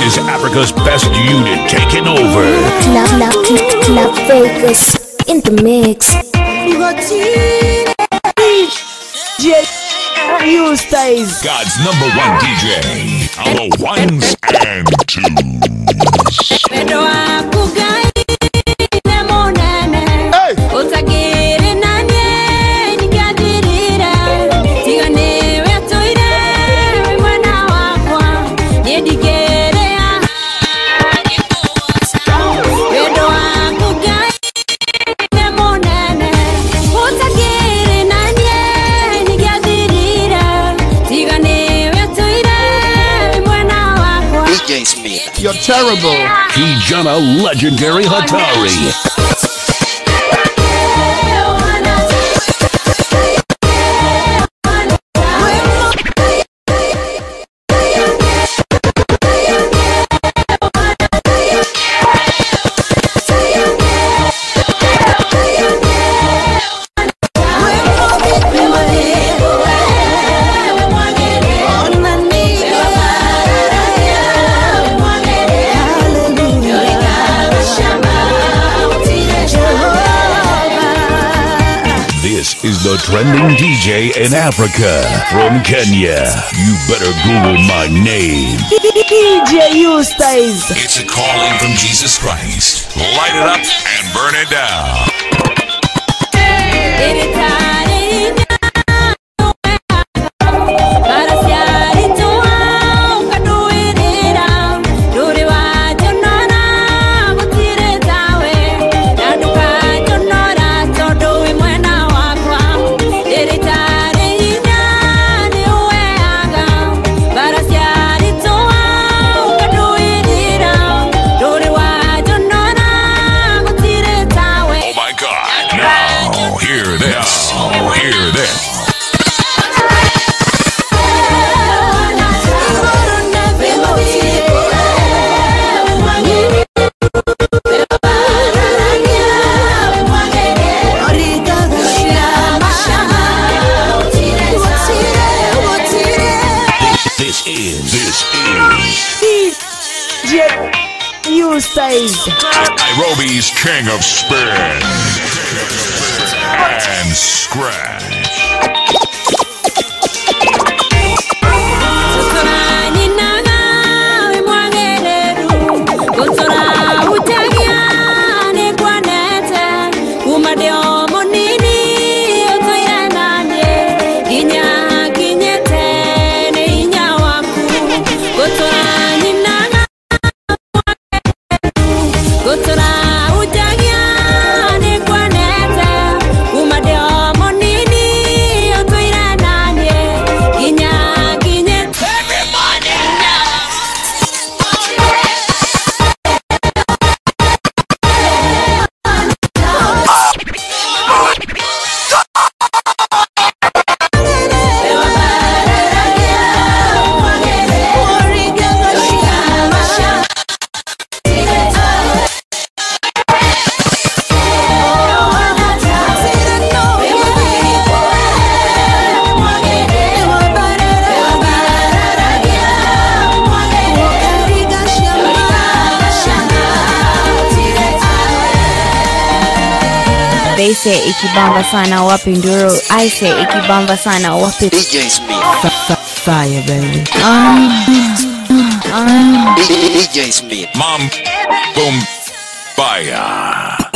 This is Africa's best unit taking over. Club, club, club, club Vegas in the mix. You got you stays. God's number one DJ. Our ones and twos. terrible. Kijana Legendary Hatari. Oh, the trending DJ in Africa from Kenya. You better Google my name. DJ Eustace. It's a calling from Jesus Christ. Light it up and burn it down. Anytime. guys. Nairobi's King of Spin and Scratch. aise ikibamba sana wapi nduro aise ikibamba sana wapi DJ Smith fire baby I'm I'm DJ Smith mom boom fire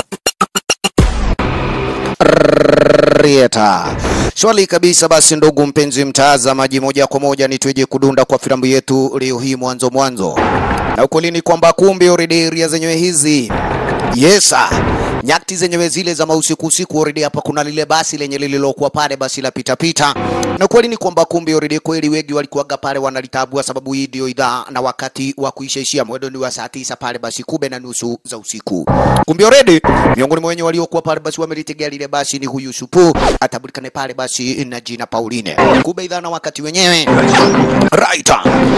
Rieta. Shwali kabisa basi, ndugu mpenzi mtazamaji, moja kwa moja ni tueje kudunda kwa filamu yetu leo hii mwanzo mwanzo, na ukweli ni kwamba kumbe already ria zenyewe hizi Yesa. Nyakti zenyewe zile za mausiku usiku already hapa kuna lile basi lenye lililokuwa pale basi la pitapita pita. Na kweli ni kwamba kumbe already kweli wengi walikuwaga pale wanalitabua sababu hii ndio idhaa na wakati wa kuishaishia mwendo ni wa saa tisa pale basi kube na nusu za usiku. Kumbe already miongoni mwa wenye waliokuwa pale basi wamelitegea lile basi ni huyu Supu atabulikane pale basi na jina Pauline. Kumbe idhaa na wakati wenyewe. Right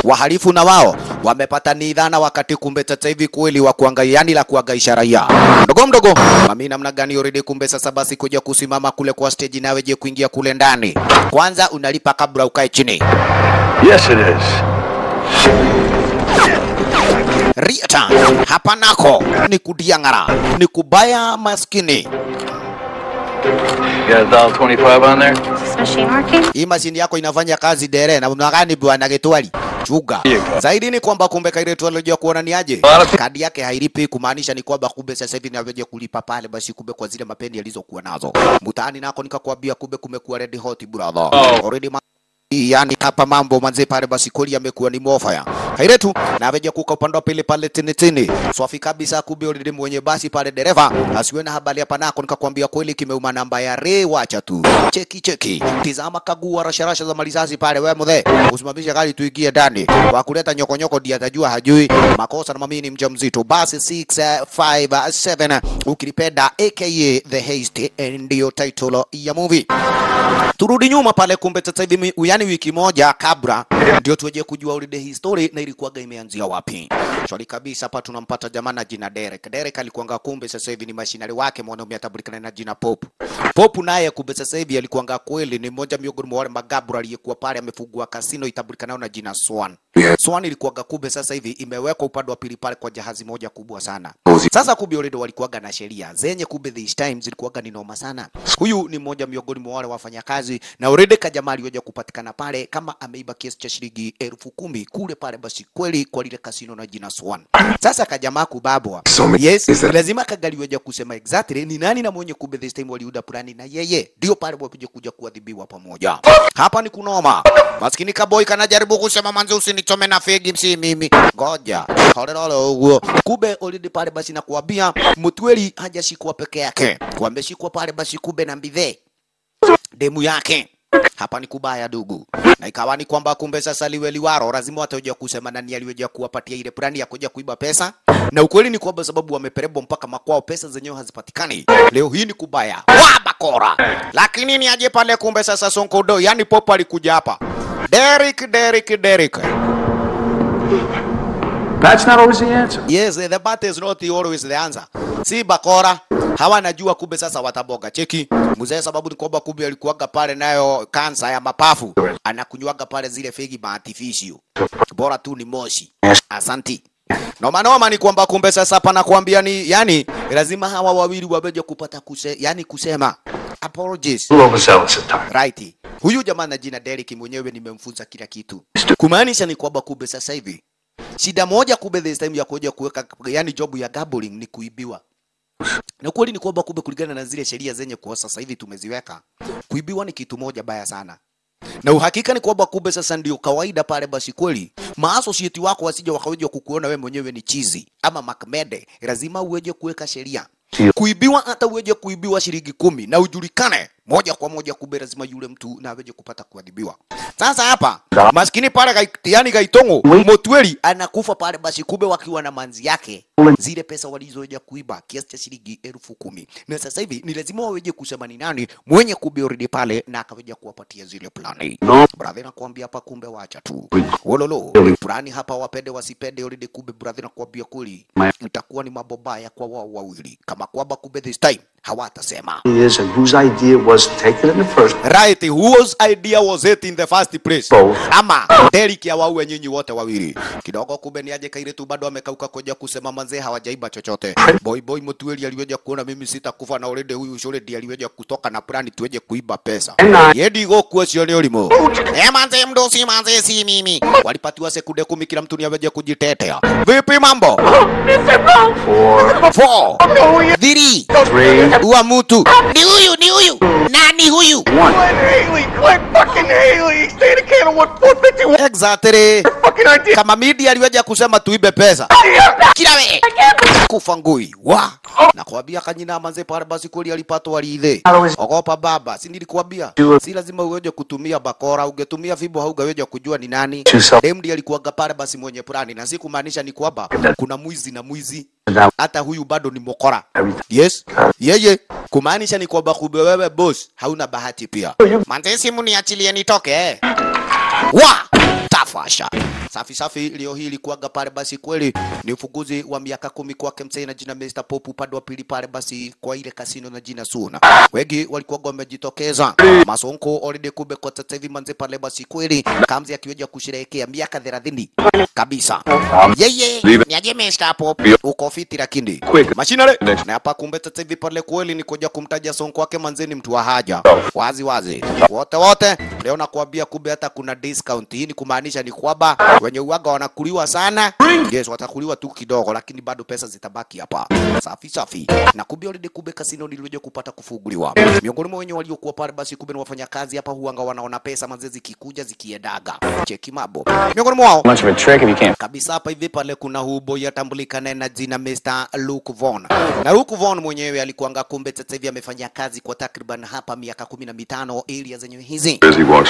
wahalifu na wao wamepata nidhana, wakati kumbe sasa hivi kweli wa kuangalia la kuagaisha raia mdogo mdogo. Mami, namna gani already? Kumbe sasa basi kuja kusimama kule kwa stage, nawe je kuingia kule ndani, kwanza unalipa kabla ukae chini. Yes it is. Rita, hapa nako ni kudiangara ni kubaya maskini. Hii mashini yako inafanya kazi dere na mnagani bwana Getwali. Kachuga. Zaidi ni kwamba kumbe Kaire tu kuona ni aje. Kadi yake hailipi kumaanisha ni kwamba kumbe sasa hivi ni kulipa pale basi kumbe kwa zile mapendi alizokuwa nazo. Mtaani nako nikakwambia kumbe kumekuwa red hot brother. Oh. Already Yani hapa mambo manze pale basi kweli yamekuwa ni mofaya. Kairetu na veje kuka upande wa pili pale tini tini. Swafi kabisa kubi lile mwenye basi pale dereva. Asiwe na habari hapa nako nikakwambia kweli kimeuma namba ya re wacha tu. Cheki cheki. Tizama kagua rasha rasha za malizazi pale wewe mzee. Usimamishe gari tuingie ndani. Kwa kuleta nyoko nyoko ndiye atajua hajui. Makosa na mamini ni mjamzito. Basi 657 eh, eh, ukilipenda aka The Haste eh, ndio title ya movie. Turudi nyuma pale, kumbe sasa hivi yani wiki moja kabla ndio tuje kujua holiday history na ilikuwaga imeanzia wapi. Shwari kabisa, hapa tunampata na jina Derek. Derek alikuanga kumbe sasa hivi ni mashinari wake mwanaume atabirikana na jina Pop. Pop naye kumbe sasa hivi alikuwanga kweli ni mmoja miongoni mwa wale magabra aliyekuwa pale amefugua kasino itabirikanayo na jina Swan. Yeah. Swani ilikuwaga kumbe sasa hivi imewekwa upande wa pili pale kwa jahazi moja kubwa sana. Sasa kumbe already walikuwaga na sheria zenye kumbe this time zilikuwaga ni noma sana. Huyu ni mmoja miongoni mwa wale wafanyakazi na already kajamaa alioja kupatikana pale kama ameiba kiasi cha shilingi elfu kumi kule pale basi kweli kwa lile kasino na jina Swan. Sasa kajamaa kubabwa. So, yes, that... lazima kagali kagaliweja kusema exactly ni nani na mwenye kumbe this time waliuda plani na yeye ndio pale wapije kuja kuadhibiwa pamoja. Hapa ni kunoma. Maskini kaboy kanajaribu kusema manzi usini nitome na fegi msi mimi. Ngoja horera ro uguo, kube already pale basi na nakwambia Mutweli haja shikuwa peke yake, kwambe shikuwa pale basi, kube na mbive demu yake hapa ni kubaya dugu, na ikawa ni kwamba kumbe sasa liweli waro lazima watakuja kusema nani aliweza kuwapatia ile plani ya kuja kuiba pesa, na ukweli ni kwamba sababu wameperebwa mpaka makwao, pesa zenyewe hazipatikani. Leo hii ni kubaya wa bakora, lakini ni aje pale, kumbe sasa Sonkodo, yani popo alikuja hapa Derek, Derek, Derek That's not always the answer. Yes, the bat is not always the answer. Si bakora hawanajua kumbe sasa wataboga. Cheki mzee, sababu ni kwamba kumbe alikuwaga pale nayo kansa ya mapafu, anakunywaga pale zile fegi maatifishio, bora tu ni moshi. Asanti. Noma noma ni kwamba kumbe sasa panakuambia ni yani, lazima hawa wawili waweje kupata kuse, yani kusema apologies. Who at Righty. Huyu jamaa na jina Derek mwenyewe nimemfunza kila kitu. Kumaanisha ni kwamba kube sasa hivi shida moja kube this time ya kuja kuweka yani job ya gambling ni kuibiwa. Na kweli ni kwamba kube kulingana na zile sheria zenye kwa sasa hivi tumeziweka, kuibiwa ni kitu moja baya sana. Na uhakika ni kwamba kube sasa ndio kawaida pale basi kweli. Maasosieti wako wasije wakaweje kukuona we mwenyewe ni chizi ama makmede, lazima uweje kuweka sheria kuibiwa hata uweje kuibiwa shilingi kumi na ujulikane moja kwa moja, kumbe lazima yule mtu na aweje kupata kuadhibiwa. Sasa hapa maskini pale kai, yani Kaitongo Motweli anakufa pale, basi kumbe wakiwa na manzi yake zile pesa walizoja kuiba kiasi cha shilingi elfu kumi na sasa hivi ni lazima waweje kusema ni nani mwenye oridi pale na akaweja kuwapatia zile plani no. Brother nakwambia hapa, kumbe wacha tu wololo fulani hapa, wapende wasipende oridi, kumbe brother nakwambia kweli itakuwa ni mabobaya kwa wao wawili, kama kwamba kumbe this time hawatasema yes, was taken in the first place. right whose idea was it in the first place Both. ama Derek ya awaue nyinyi wote wawili kidogo kube ni aje kairitu bado amekauka kuja kusema manzee hawajaiba chochote boy boy mtueli aliweja kuona mimi sitakufa na already huyu di aliweja kutoka na plani tuweje kuiba pesa yedi go question hiyo limo oh, eh manzee mdosi manzee si mimi walipatiwa sekunde kumi kila mtu ni aweje kujitetea vipi mambo four four three Uwa mutu. ni huyu ni huyu nani huyu? Glenn Haley! Glenn fucking Haley! Stay in can what 451! Exactly! Your fucking idea! Kama media aliweja kusema tuibe pesa. Kila we! Kufa ngui. Wa! Oh. Na kanyina manze pale basi kweli alipata walithe. Ogopa baba, si nilikuambia. Si lazima uweje kutumia bakora, ungetumia fimbo haungeweza kujua ni nani. Demdi alikuwa pale basi mwenye plani na si ni kwamba kuna mwizi na mwizi hata huyu bado ni mokora. Yes, yeye kumaanisha ni kwamba kube wewe boss hauna bahati pia. Mantesi, mniachilie nitoke eh? wa Safasha. Safi safi, leo hii ilikuwaga pale basi, kweli ni ufunguzi wa miaka kumi kwake msanii na jina Mr Pop, upande wa pili pale basi kwa ile kasino na jina Suna. Wengi walikuwaga wamejitokeza. Masonko already kube kwa sasa hivi manze pale basi kweli kamzi akiweja kusherehekea miaka 30 kabisa. Yeye ni aje Mr Pop uko fiti lakini mashina le na hapa kumbe sasa hivi pale kweli ni kuja kumtaja Sonko wake manze ni mtu wa haja. Wazi wazi. Wote wote leo nakwambia kube hata kuna discount. Hii ni kumaanisha Kumaanisha ni kwamba wenye uwaga wanakuliwa sana. Yes, watakuliwa tu kidogo, lakini bado pesa zitabaki hapa. Safi safi. Na kumbe ile kumbe kasino nilioje kupata kufunguliwa. Miongoni mwa wenye waliokuwa pale basi kumbe ni wafanya kazi hapa huanga wanaona pesa manze zikikuja zikiendaga. Cheki mambo. Miongoni mwao kabisa hapa hivi pale kuna hubo yatambulika naye na jina Mr. Luke Von. Na Luke Von mwenyewe alikuanga kumbe sasa hivi amefanya kazi kwa takriban hapa miaka 15 area zenyewe hizi.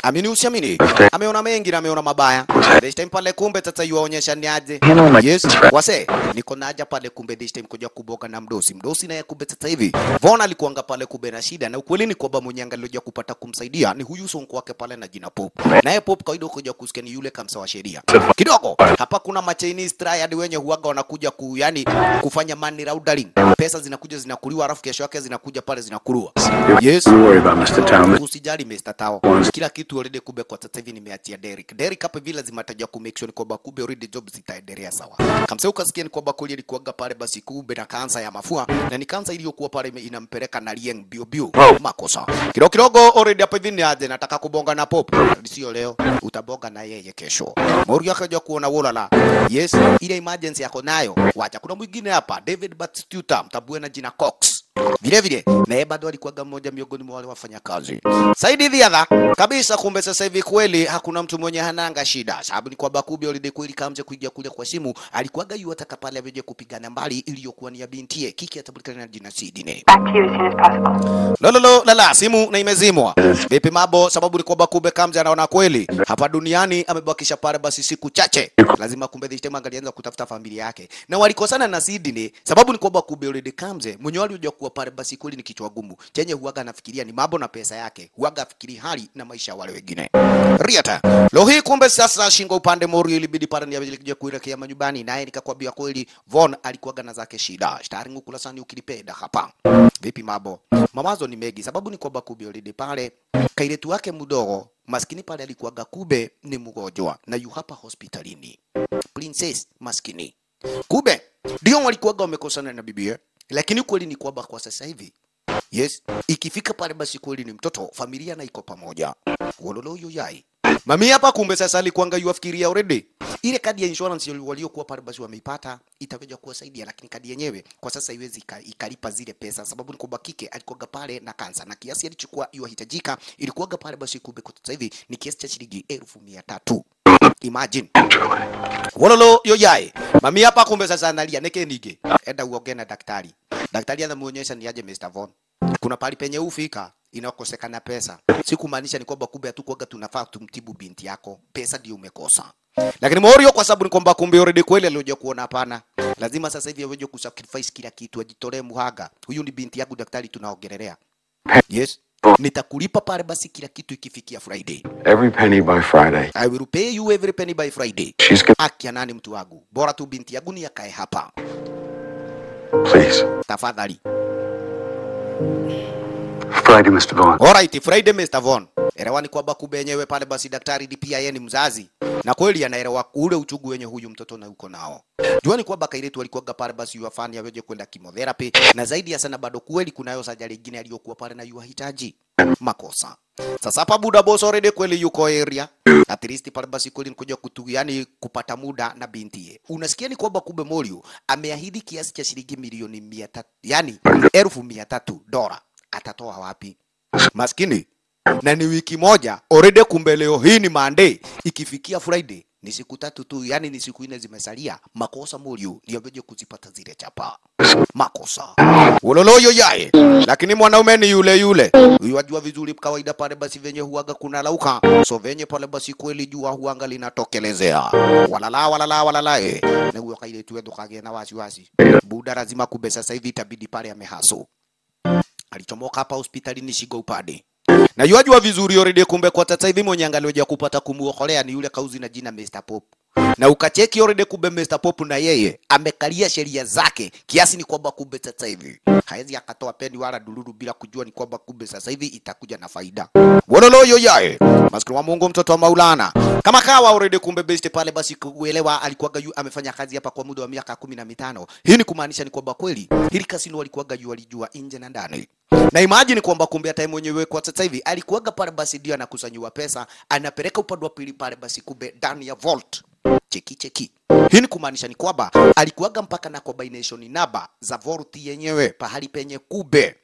Amini usiamini. Ameona mengi na ameona mabaya mbaya. This time pale kumbe sasa yuaonyesha ni aje. Yes, wase niko na naja pale kumbe this time kuja kuboka na mdosi. Mdosi naye kumbe tata hivi. Vona alikuanga pale kumbe na shida na ukweli ni kwamba mwenye angalioja kupata kumsaidia ni huyu sonko wake pale na jina Pop. Naye Pop kawaida kuja kusikia ni yule kamsa wa sheria. Kidogo hapa kuna ma Chinese triad wenye huaga wanakuja ku yani kufanya money laundering. Pesa zinakuja zinakuliwa alafu kesho yake zinakuja pale zinakulua. Yes. Usijali Mr. Tao. Kila kitu already kumbe kwa tata hivi nimeachia Derek. Derek hapa hapa vile zimatajia ku make sure kwamba kumbe already job zitaendelea sawa. Kamsa ukasikia ni kwamba kule alikuanga pale basi kumbe na kansa ya mafua na ni kansa iliyokuwa pale inampeleka na lieng bio bio makosa. Kidogo kidogo already hapa hivi ni aje nataka kubonga na pop. Sio leo utabonga na yeye kesho. Mori akaja kuona la. Yes, ile emergency yako nayo. Wacha kuna mwingine hapa David Batistuta mtabue na jina Cox. Vile vile naye bado alikuwaga mmoja miongoni mwa wale wafanyakazi. Saidi Dhiadha kabisa, kumbe sasa hivi kweli hakuna mtu mwenye hananga shida. Sababu ni kwamba Kubi Holiday kweli kaamja kuingia kule kwa simu, alikuwaga yu ataka pale aweje kupigana mbali iliyokuwa ni ya bintie Kiki atambulikana na jina Sidine. Lololo lala simu na imezimwa. Vipi mabo Sababu ni kwamba kumbe Kamza anaona kweli hapa duniani amebakisha pale basi siku chache. Lazima kumbe time angalianza kutafuta familia yake. Na walikosana na Sidine sababu ni kwamba Kubi Holiday Kamze mwenye aliyokuwa kuwa pale basi kweli ni kichwa gumu chenye huaga anafikiria ni mambo na pesa yake, huaga afikiri hali na maisha wale wengine. Riata leo hii kumbe sasa shingo upande mori, ilibidi pale niaje kuelekea manyumbani, naye nikakwambia kweli Von alikuwaga na zake shida shtari ngukula sana ukilipenda hapa vipi mambo. Mawazo ni mengi, sababu ni kwamba kubi ulidi pale kairetu wake mdogo maskini pale alikuwaga kube ni mgonjwa na yu hapa hospitalini. Princess maskini kube ndio walikuwaga wamekosana na bibi yake lakini kweli ni kwamba kwa sasa hivi yes, ikifika pale basi kweli ni mtoto familia na iko pamoja wololoyo yai Mami hapa kumbe sasa alikuanga yuafikiria already. Ile kadi ya insurance waliokuwa pale basi wameipata itakuja kuwasaidia, lakini kadi yenyewe kwa sasa iwezi ikalipa zile pesa, sababu ni kwamba kike alikuwaga pale na kansa na kiasi alichukua yuahitajika ilikuwaga pale basi, kumbe kwa sasa hivi ni kiasi cha shilingi elfu mia tatu imagine wololo yo yai mami hapa kumbe sasa analia neke nige enda uoge na daktari daktari muonyesha ni aje Mr Von kuna pali penye ufika inakosekana pesa. Sikumaanisha ni kwamba kumbe hatukuaga tunafaa tumtibu binti yako, pesa ndio umekosa. Lakini morio kwa sababu ni kwamba kumbe already kweli alioje kuona hapana. Lazima sasa hivi aweje kusacrifice kila kitu, ajitolee muhaga Huyu ni binti yangu daktari tunaogelelea Yes. Oh. nitakulipa pale basi, kila kitu ikifikia Friday. Every penny by Friday. I will pay you every penny by Friday. She's gonna... Aki nani mtu wangu, bora tu binti yangu ni akae hapa. Please. Tafadhali. Friday, Mr. Vaughn. All right, Friday, Mr. Vaughn. Elewa ni kwamba kumbe yenyewe pale basi daktari ni pia yeye ni mzazi. Na kweli anaelewa ule uchungu wenye huyu mtoto na yuko nao. Juani kwamba Kairetu alikuwa pale basi yuafani afani aweje kwenda chemotherapy na zaidi ya sana bado kweli kunayo sajali nyingine aliyokuwa pale na yu hitaji makosa. Sasa hapa Buda Boss already kweli yuko area. At least pale basi kweli nikuja kutu yani kupata muda na binti ye. Unasikia ni kwamba kumbe Molio ameahidi kiasi cha shilingi milioni 300 yani elfu mia tatu dola atatoa wapi? Maskini na ni wiki moja orede kumbe leo hii ni Monday, ikifikia Friday ni siku tatu tu, yani ni siku nne zimesalia. Makosa mulyu niogoje kuzipata zile chapa makosa uloloyo yae, lakini mwanaume ni yule yule, wajua vizuri kawaida pale basi venye huaga kuna lauka, so venye pale basi kweli jua huanga linatokelezea walala walala walala, eh na huyo kaile tuwe ndokage na wasi wasi, buda lazima kube sasa hivi itabidi pale amehaso alichomoka hapa hospitalini shigo upade na yuajua vizuri yoride kumbe kwa tata hivi mwenye angalioja kupata kumuokolea ni yule kauzi na jina Mr. Pop. Na ukacheki yoride kumbe Mr. Pop na yeye amekalia sheria zake kiasi ni kwamba kumbe tata hivi hawezi akatoa peni wala dululu bila kujua ni kwamba kumbe sasa hivi itakuja na faida. Wololo yo yae. Maskini wa Mungu mtoto wa Maulana. Kama kawa already kumbe best pale basi kuelewa alikuwa yu amefanya kazi hapa kwa muda wa miaka kumi na mitano. Hii ni kumaanisha ni kwamba kweli hili kasino walikuwa yu walijua nje na ndani. Na imagine kwamba kumbe hata mwenyewe kwa sasa hivi alikuwaga pale basi ndio anakusanyiwa pesa, anapeleka upande wa pili pale basi, kumbe ndani ya vault. Cheki cheki. Hii ni kumaanisha ni kwamba alikuaga mpaka na combination namba za vault yenyewe pahali penye kube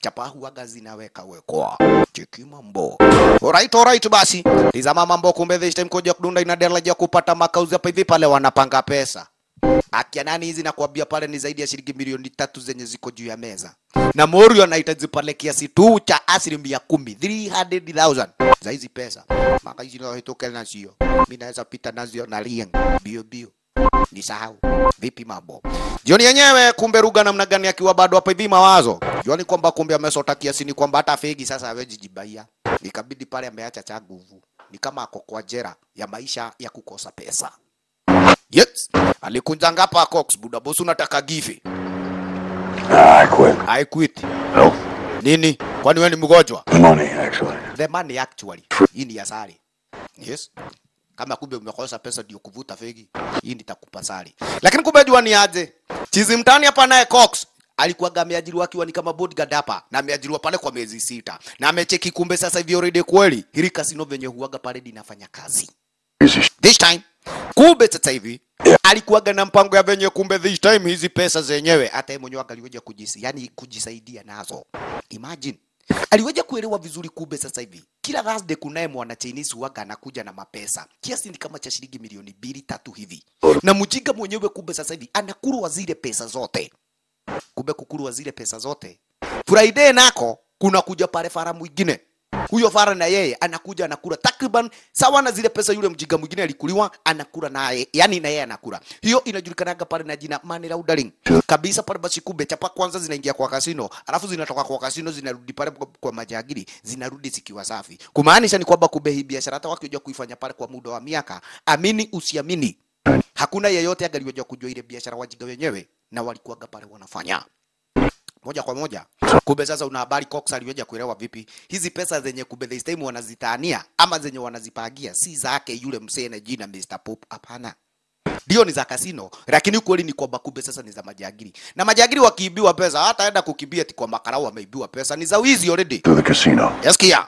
chapa huaga zinaweka wekwa. Cheki mambo. Alright, alright basi. Tizama mambo kumbe this time kuja kudunda inadela kupata makauzi hapa hivi pale wanapanga pesa. Akia nani hizi nakwambia pale ni zaidi ya shilingi milioni tatu zenye ziko juu ya meza, na Morio anahitaji pale kiasi tu cha asilimia kumi, 300,000 za hizi pesa. Maka hizi naitoke nazio, mi naweza pita nazio na lien bio bio ni sahau vipi mambo jioni yenyewe. Kumbe Ruga namna gani akiwa bado hapa hivi mawazo jioni kwamba kumbe amesota kiasi ni kwamba hata fegi sasa hawezi jibaia, ikabidi pale ameacha cha nguvu, ni kama ako kwa jera ya maisha ya kukosa pesa. Yes. Alikunjanga hapa Cox, buda boss unataka give. I quit. I quit. No. Nini? Kwani wewe ni mgonjwa? Money actually. The money actually. Hii ni asari. Yes. Kama kumbe umekosa pesa ndio kuvuta fegi, hii nitakupa sari. Lakini kumbe jua ni aje? Chizi mtani hapa naye Cox alikuwa ameajiriwa akiwa ni kama bodyguard hapa na ameajiriwa pale kwa miezi sita na amecheki kumbe sasa hivi already kweli hili kasino venye huaga pale linafanya kazi this time kumbe sasa hivi yeah. alikuwaga na mpango ya venye kumbe this time hizi pesa zenyewe hata yeye mwenyewe aliweja kujisi yani kujisaidia nazo imagine aliweja kuelewa vizuri kumbe sasa hivi kila Thursday kunaye mwana Chinese waga anakuja na mapesa kiasi ni kama cha shilingi milioni mbili tatu hivi, oh. na mjinga mwenyewe kumbe sasa hivi anakurwa zile pesa zote, kumbe kukurwa zile pesa zote. Friday nako kuna kuja pale fara mwingine huyo fara na yeye anakuja anakula takriban sawa na zile pesa yule mjinga mwingine alikuliwa, anakula naye, yani na yeye anakula. Hiyo inajulikanaga pale na jina money laundering kabisa pale. Basi kumbe chapa kwanza zinaingia kwa kasino, alafu zinatoka kwa kasino zinarudi pale kwa majagiri, zinarudi zikiwa safi. Kumaanisha ni kwamba kumbe hii biashara hata wakijua kuifanya pale kwa muda wa miaka, amini usiamini, hakuna yeyote angaliweza kujua ile biashara wajinga wenyewe na walikuwaga pale wanafanya moja kwa moja. Kumbe sasa una habari Cox aliweja kuelewa vipi? Hizi pesa zenye kumbe this time wanazitania ama zenye wanazipagia si zake yule msee na jina Mr Pop, hapana ndio ni za kasino, lakini ukweli ni kwamba kumbe sasa ni za majagiri, na majagiri wakiibiwa pesa, hataenda kukimbia ti kwa makarao, wameibiwa pesa, ni za wizi already to the casino. Yes, kia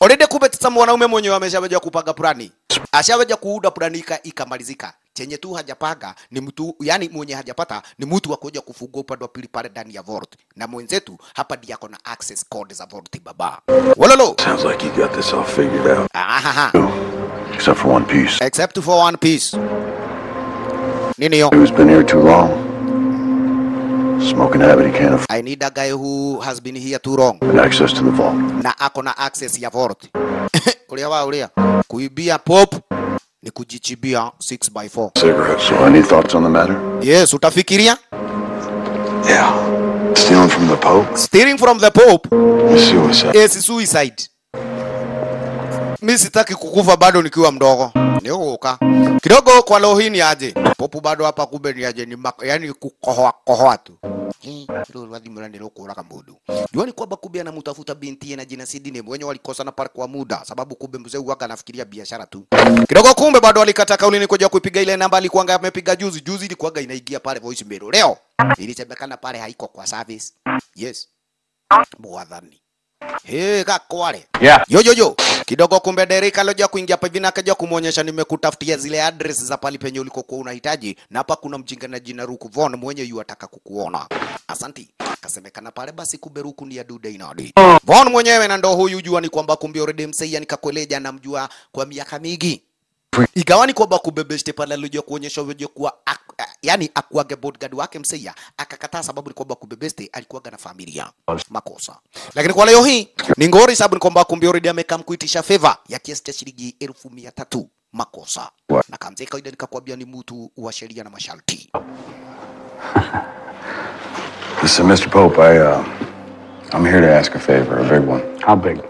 already, kumbe sasa mwanaume mwenyewe ameshaweja kupaga plani, ashaweja kuuda plani ikamalizika chenye tu hajapanga ni mtu yani, mwenye hajapata ni mtu wa kuja kufungua upande wa pili pale ndani ya vault, na mwenzetu hapa ndiye ako na access code za vault baba. Walolo, sounds like you got this all figured out. ah, ha, ha. except for one piece, except for one piece. Nini yo Who's been here too long? Smoking habit he can't afford. I need a guy who has been here too long. And access to the vault. Na ako na access ya vault. Ulia wa ulia. Kuibia pop ni kujichibia 6 x 4 cigarettes. So any thoughts on the matter? Yes, utafikiria? Yeah. Stealing from the Pope? Stealing from the Pope is suicide. Yes, suicide mi sitaki kukufa bado nikiwa mdogo niguka kidogo kwa leo hii ni aje popu bado hapa kube ni aje ni mako yani kukohoa kohoa tu hilo eh, radhi mrani loko raka mudu juani kwamba kumbe anamtafuta binti na jina Sydney mwenye walikosana pale kwa muda sababu kumbe mzee wake anafikiria biashara tu kidogo kumbe bado alikata kauli ni kuja kuipiga ile namba alikuwa amepiga juzi juzi ilikuwa inaingia pale voice mail leo ilisemekana pale haiko kwa service yes mwadhani Hey, kakwale. Yeah. Yo yo yo. Kidogo kumbe Derika aloja kuingia hapa hivi na akaja kumuonyesha nimekutafutia zile address za pali penye ulikokuwa unahitaji na hapa kuna mjinga na jina Ruku Von mwenye yu ataka kukuona. Asanti. Kasemekana pale basi kumbe Ruku ni Dude inadi. Oh. Von mwenyewe na ndo huyu jua ni kwamba kumbe already msaia yani kakweleja namjua kwa miaka mingi. Ikawa ni kwamba kumbe pale alijua kuonyesha unajua kuwa yani akuage bodyguard wake Mseya akakataa, sababu ni kwamba kumbe alikuwaga na familia makosa. Lakini kwa leo hii ni ngori, sababu ni kwamba kumbe already amekamkuitisha favor ya kiasi cha shilingi elfu mia tatu makosa, na kamzee kawaida nikakwambia ni mtu wa sheria na masharti. Listen, Mr. Pope, I, uh, I'm here to ask a favor, a big one. How big?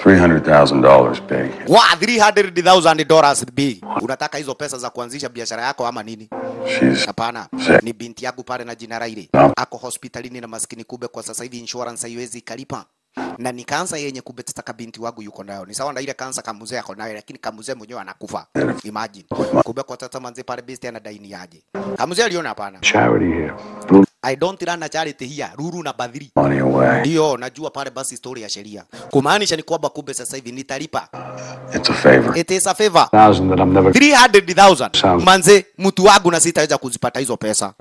$300,000 big. Wow, $300,000 big. Unataka hizo pesa za kuanzisha biashara yako ama nini? She's Hapana. Sick. Ni binti yangu pale na jina Raili. No. Ako hospitalini na maskini kube kwa sasa hivi insurance haiwezi ikalipa na ni kansa yenye kubeteta kabinti wangu yuko nayo. Ni sawa na ile kansa kamuzee yako nayo, lakini kamuzee mwenyewe anakufa. Imagine kumbe kwa tata manzi pale besti ana daini yaje kamuzee aliona hapana. I don't run a charity here. Ruru na badhiri. Ndio najua pale basi story ya sheria. Kumaanisha ni kwamba kumbe sasa hivi nitalipa. It's a favor. It is a favor. 1000 that I'm 300,000. Manze mtu wangu na sitaweza kuzipata hizo pesa.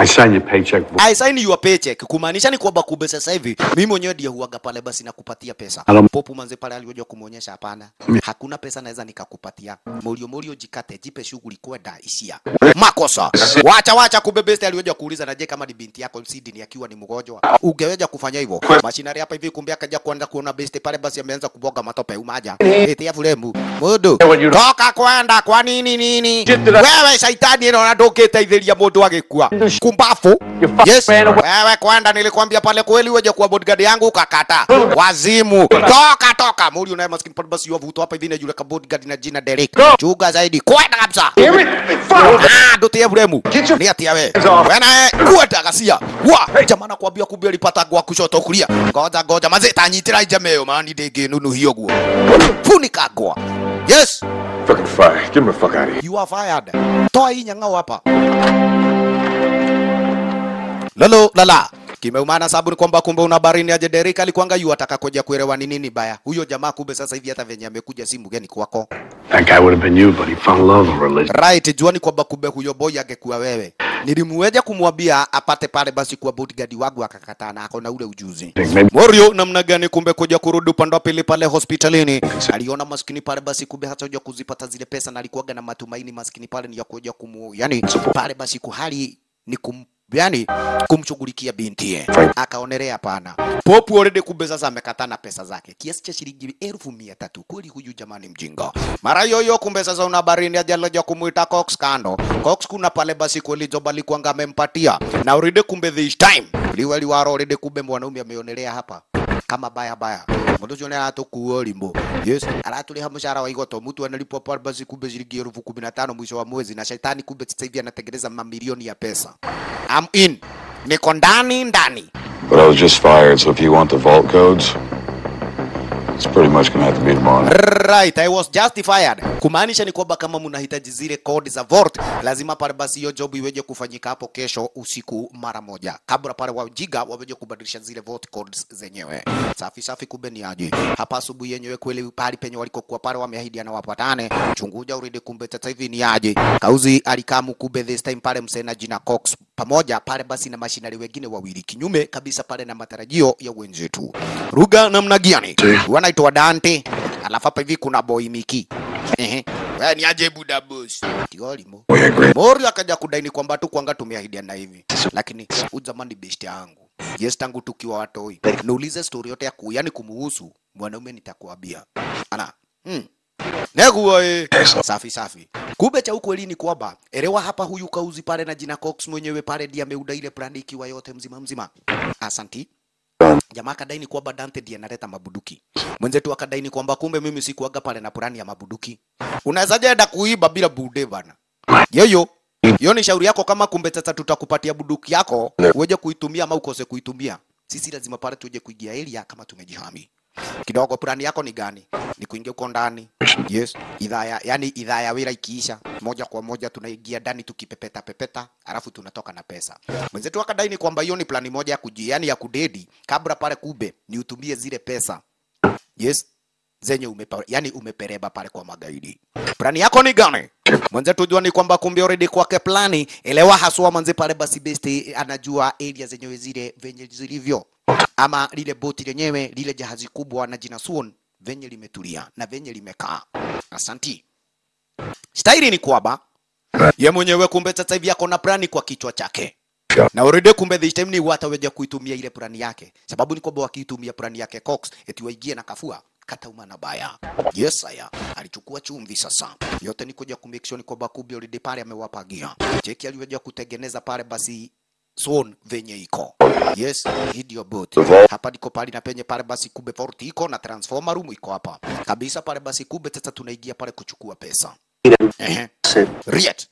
I sign your paycheck. I sign your paycheck. Kumaanisha ni kwamba kumbe sasa hivi mimi mwenyewe ndiye huanga pale basi nakupatia pesa. Popu manze pale alijua kumuonyesha hapana. Hakuna pesa naweza nikakupatia. Morio morio jikate jipe shughuli kwenda ishia. Makosa. Wacha wacha kumbe best alijua kuuliza na je kama ni binti yako Sydney akiwa ni mgonjwa. Ungeweja kufanya hivyo. Mashinari hapa hivi kumbe akaja kuanza kuona best pale basi ameanza kuboga matope umaja. Yaani- Eti ya fulemu. Mudu. Toka kwenda kwa nini nini? Wewe shaitani ino na ndũngĩteithĩria mũndũ agĩkua mpumbafu. Yes. Wewe kwenda, nilikwambia pale kweli uweje kuwa bodyguard yangu ukakataa. Wazimu. Toka toka. Muri unaye maskini pale basi yovu hapa hivi inajula ka bodyguard na jina Derek. Chuga zaidi. Kwenda kabisa. Ah, yevu Ibrahimu. Ni atia wewe. Wena naye kwenda kasia. Wa, Jamana nakwambia kumbe alipata kwa kushoto kulia. Ngoja ngoja Maze tanyitira ijameo. Maani dege nunu hiyo guo. Funika gwa. Yes. Fucking fire. Get me the fuck out of here. You are fired. Toa hii nyang'ao hapa lolo lala Kimeumana sababu ni kwamba kumbe una barini aje Derrick alikuanga yu ataka atakakoja kuelewa ni nini baya. Huyo jamaa kumbe sasa hivi hata venye amekuja simu gani kwako. That guy would have been you but he found love and religion. Right, jua ni kwamba kumbe huyo boy angekuwa wewe. Nilimweja kumwambia apate pale basi kwa bodyguard wangu akakataa na akona ule ujuzi. Morio namna gani kumbe kuja kurudi upande wa pili pale hospitalini. Aliona maskini pale basi kumbe hata hujua kuzipata zile pesa na alikuwa na matumaini maskini pale ni ya kuja kumu. yani pale basi kuhali ni kum yani kumshughulikia binti ye, akaonelea pana Popu already kumbe sasa amekatana na pesa zake kiasi cha shilingi elfu mia tatu. Kweli huyu jamani mjinga. Mara hiyo hiyo kumbe sasa una barini ajaloja kumuita Cox kando. Cox kuna pale basi kweli joba likuanga amempatia. Na already kumbe this time. Liwali waro already kumbe mwanaume ameonelea hapa kama baya baya mundu ucio ni aratukuo rimbo yesu araturiha mushara wa igoto mutu analipwa parbasi kumbe shilingi elfu kumi na tano mwisho wa mwezi na shetani kumbe sasa hivi anatengeneza mamilioni ya pesa I'm in niko ndani ndani But I was just fired, so if you want the vault codes, It's pretty much gonna have to be tomorrow. Right, I was justified. Kumaanisha ni kwamba kama mnahitaji zile code za vault, lazima pale basi hiyo job iweje kufanyika hapo kesho usiku mara moja. Kabla pale wajiga waweje kubadilisha zile vault codes zenyewe. Safi safi, kumbe ni aje. Hapa asubuhi yenyewe kweli pale penye walikokuwa pale wameahidi na wapatane. Chunguja uridi kumbe tata hivi ni aje. Kauzi alikamu kumbe this time pale msena jina Cox pamoja pale basi na mashinari wengine wawili, kinyume kabisa pale na matarajio ya wenzetu. Ruga namna gani? Wanaitwa Dante, alafu hapa hivi kuna boy Miki. Ehe. Wewe ni aje buda boss. Mori akaja kudaini kwamba tu kwanga tumeahidiana hivi. Lakini uzamani best yangu. Yes, tangu tukiwa watoi. Niulize story yote ya kuyani kumuhusu mwanaume nitakuambia. Ana. Mm. Neguo eh, e. Safi safi. Kube cha ukweli ni kwamba elewa hapa, huyu kauzi pale na jina Cox mwenyewe pale ndiye ameunda ile brand ikiwa yote mzima mzima. Asanti. Jamaa kadai ni kwamba Dante ndiye analeta mabuduki. Mwenzetu ni kwamba kumbe mimi sikuaga pale na plani ya mabuduki. Unawezaje enda kuiba bila bude bana? Yoyo. Hiyo ni shauri yako, kama kumbe sasa tutakupatia buduki yako, uweje kuitumia ama ukose kuitumia. Sisi lazima pale tuje kuigia area kama tumejihami. Kidogo plani yako ni gani? Ni kuingia huko ndani. Yes. idhaya yani idhaya wira ikiisha, moja kwa moja tunaingia ndani tukipepeta pepeta, alafu tunatoka na pesa. Mwenzetu akadai ni kwamba hiyo ni plani moja ya kuji, yani ya kudedi kabla pale kube ni utumie zile pesa. Yes. Zenye umepa, yani umepereba pale kwa magaidi. Plani yako ni gani? Mwenze tujua ni kwamba kumbe already kwake plani elewa haswa mwenze pale basi best anajua area zenye zile venye zilivyo ama lile boti lenyewe lile jahazi kubwa na jina Suon venye limetulia na venye limekaa. Asanti. Stairi ni kwamba ye mwenyewe kumbe sasa hivi yako na plani kwa kichwa chake na already kumbe this time ni wataweja kuitumia ile plani yake, sababu ni kwamba wakiitumia plani yake Cox eti waingie na kafua katauma na baya. Yes, haya alichukua chumvi sasa. Yote ni kuja kumake sure ni kwamba Kubi already pale amewapagia. Cheki aliweja kutengeneza pale basi zone venye iko. Yes, hid your boat. Hapa niko pale na penye pale basi kube forti iko na transformer room iko hapa. Kabisa pale basi kube sasa tunaingia pale kuchukua pesa. Ehe. Riat.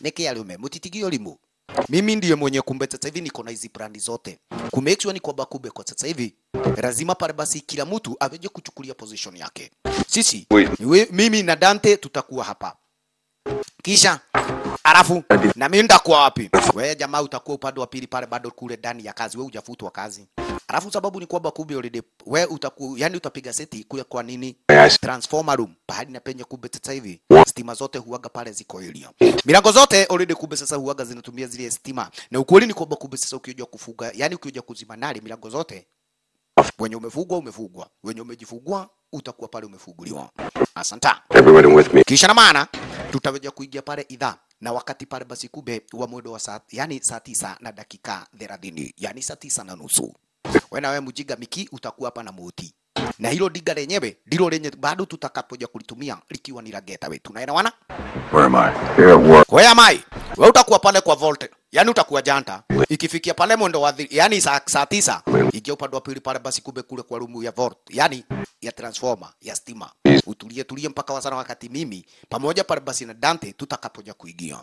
Niki alume mutitigio limu. Mimi ndiye mwenye kumbe sasa hivi niko na hizi brandi zote. Ku make sure ni kwamba kumbe kwa sasa hivi lazima pale basi kila mtu aweje kuchukulia position yake. Sisi we, mimi na Dante tutakuwa hapa kisha alafu na mimi nitakuwa wapi? Wewe jamaa utakuwa upande wa pili pale bado kule ndani ya kazi, wewe hujafutwa kazi. Alafu sababu ni kwamba kumbe already wewe utaku yani utapiga seti kule kwa nini? Transformer room pahali na penye kumbe sasa hivi stima zote huaga pale ziko hilo. Milango zote already kumbe sasa huaga zinatumia zile stima. Na ukweli ni kwamba kumbe sasa ukioja kufuga, yani ukioja kuzima nali milango zote wenye umefugwa umefugwa, wenye umejifugwa utakuwa pale umefuguliwa. Asante. Everyone with me. Kisha na maana tutaweza kuingia pale idha na wakati pale basi kube wa mwendo wa saa yani saa tisa na dakika thelathini yani saa tisa na nusu. Wewe na wewe Mujiga Miki utakuwa hapa na Muti na hilo dinga lenyewe ndilo lenye bado tutakapoja kulitumia likiwa ni rageta geta wetu. Naelewana? Where am I? Here work. Where am I? Wewe utakuwa pale kwa Volte. Yaani utakuwa janta. Ikifikia pale mwendo wa yani saa saa tisa ingia upande wa pili pale basi kumbe kule kwa rumu ya volt. Yaani ya transformer ya stima. Utulie tulie mpaka wasana wakati mimi pamoja pale basi na Dante tutakapoja kuigia.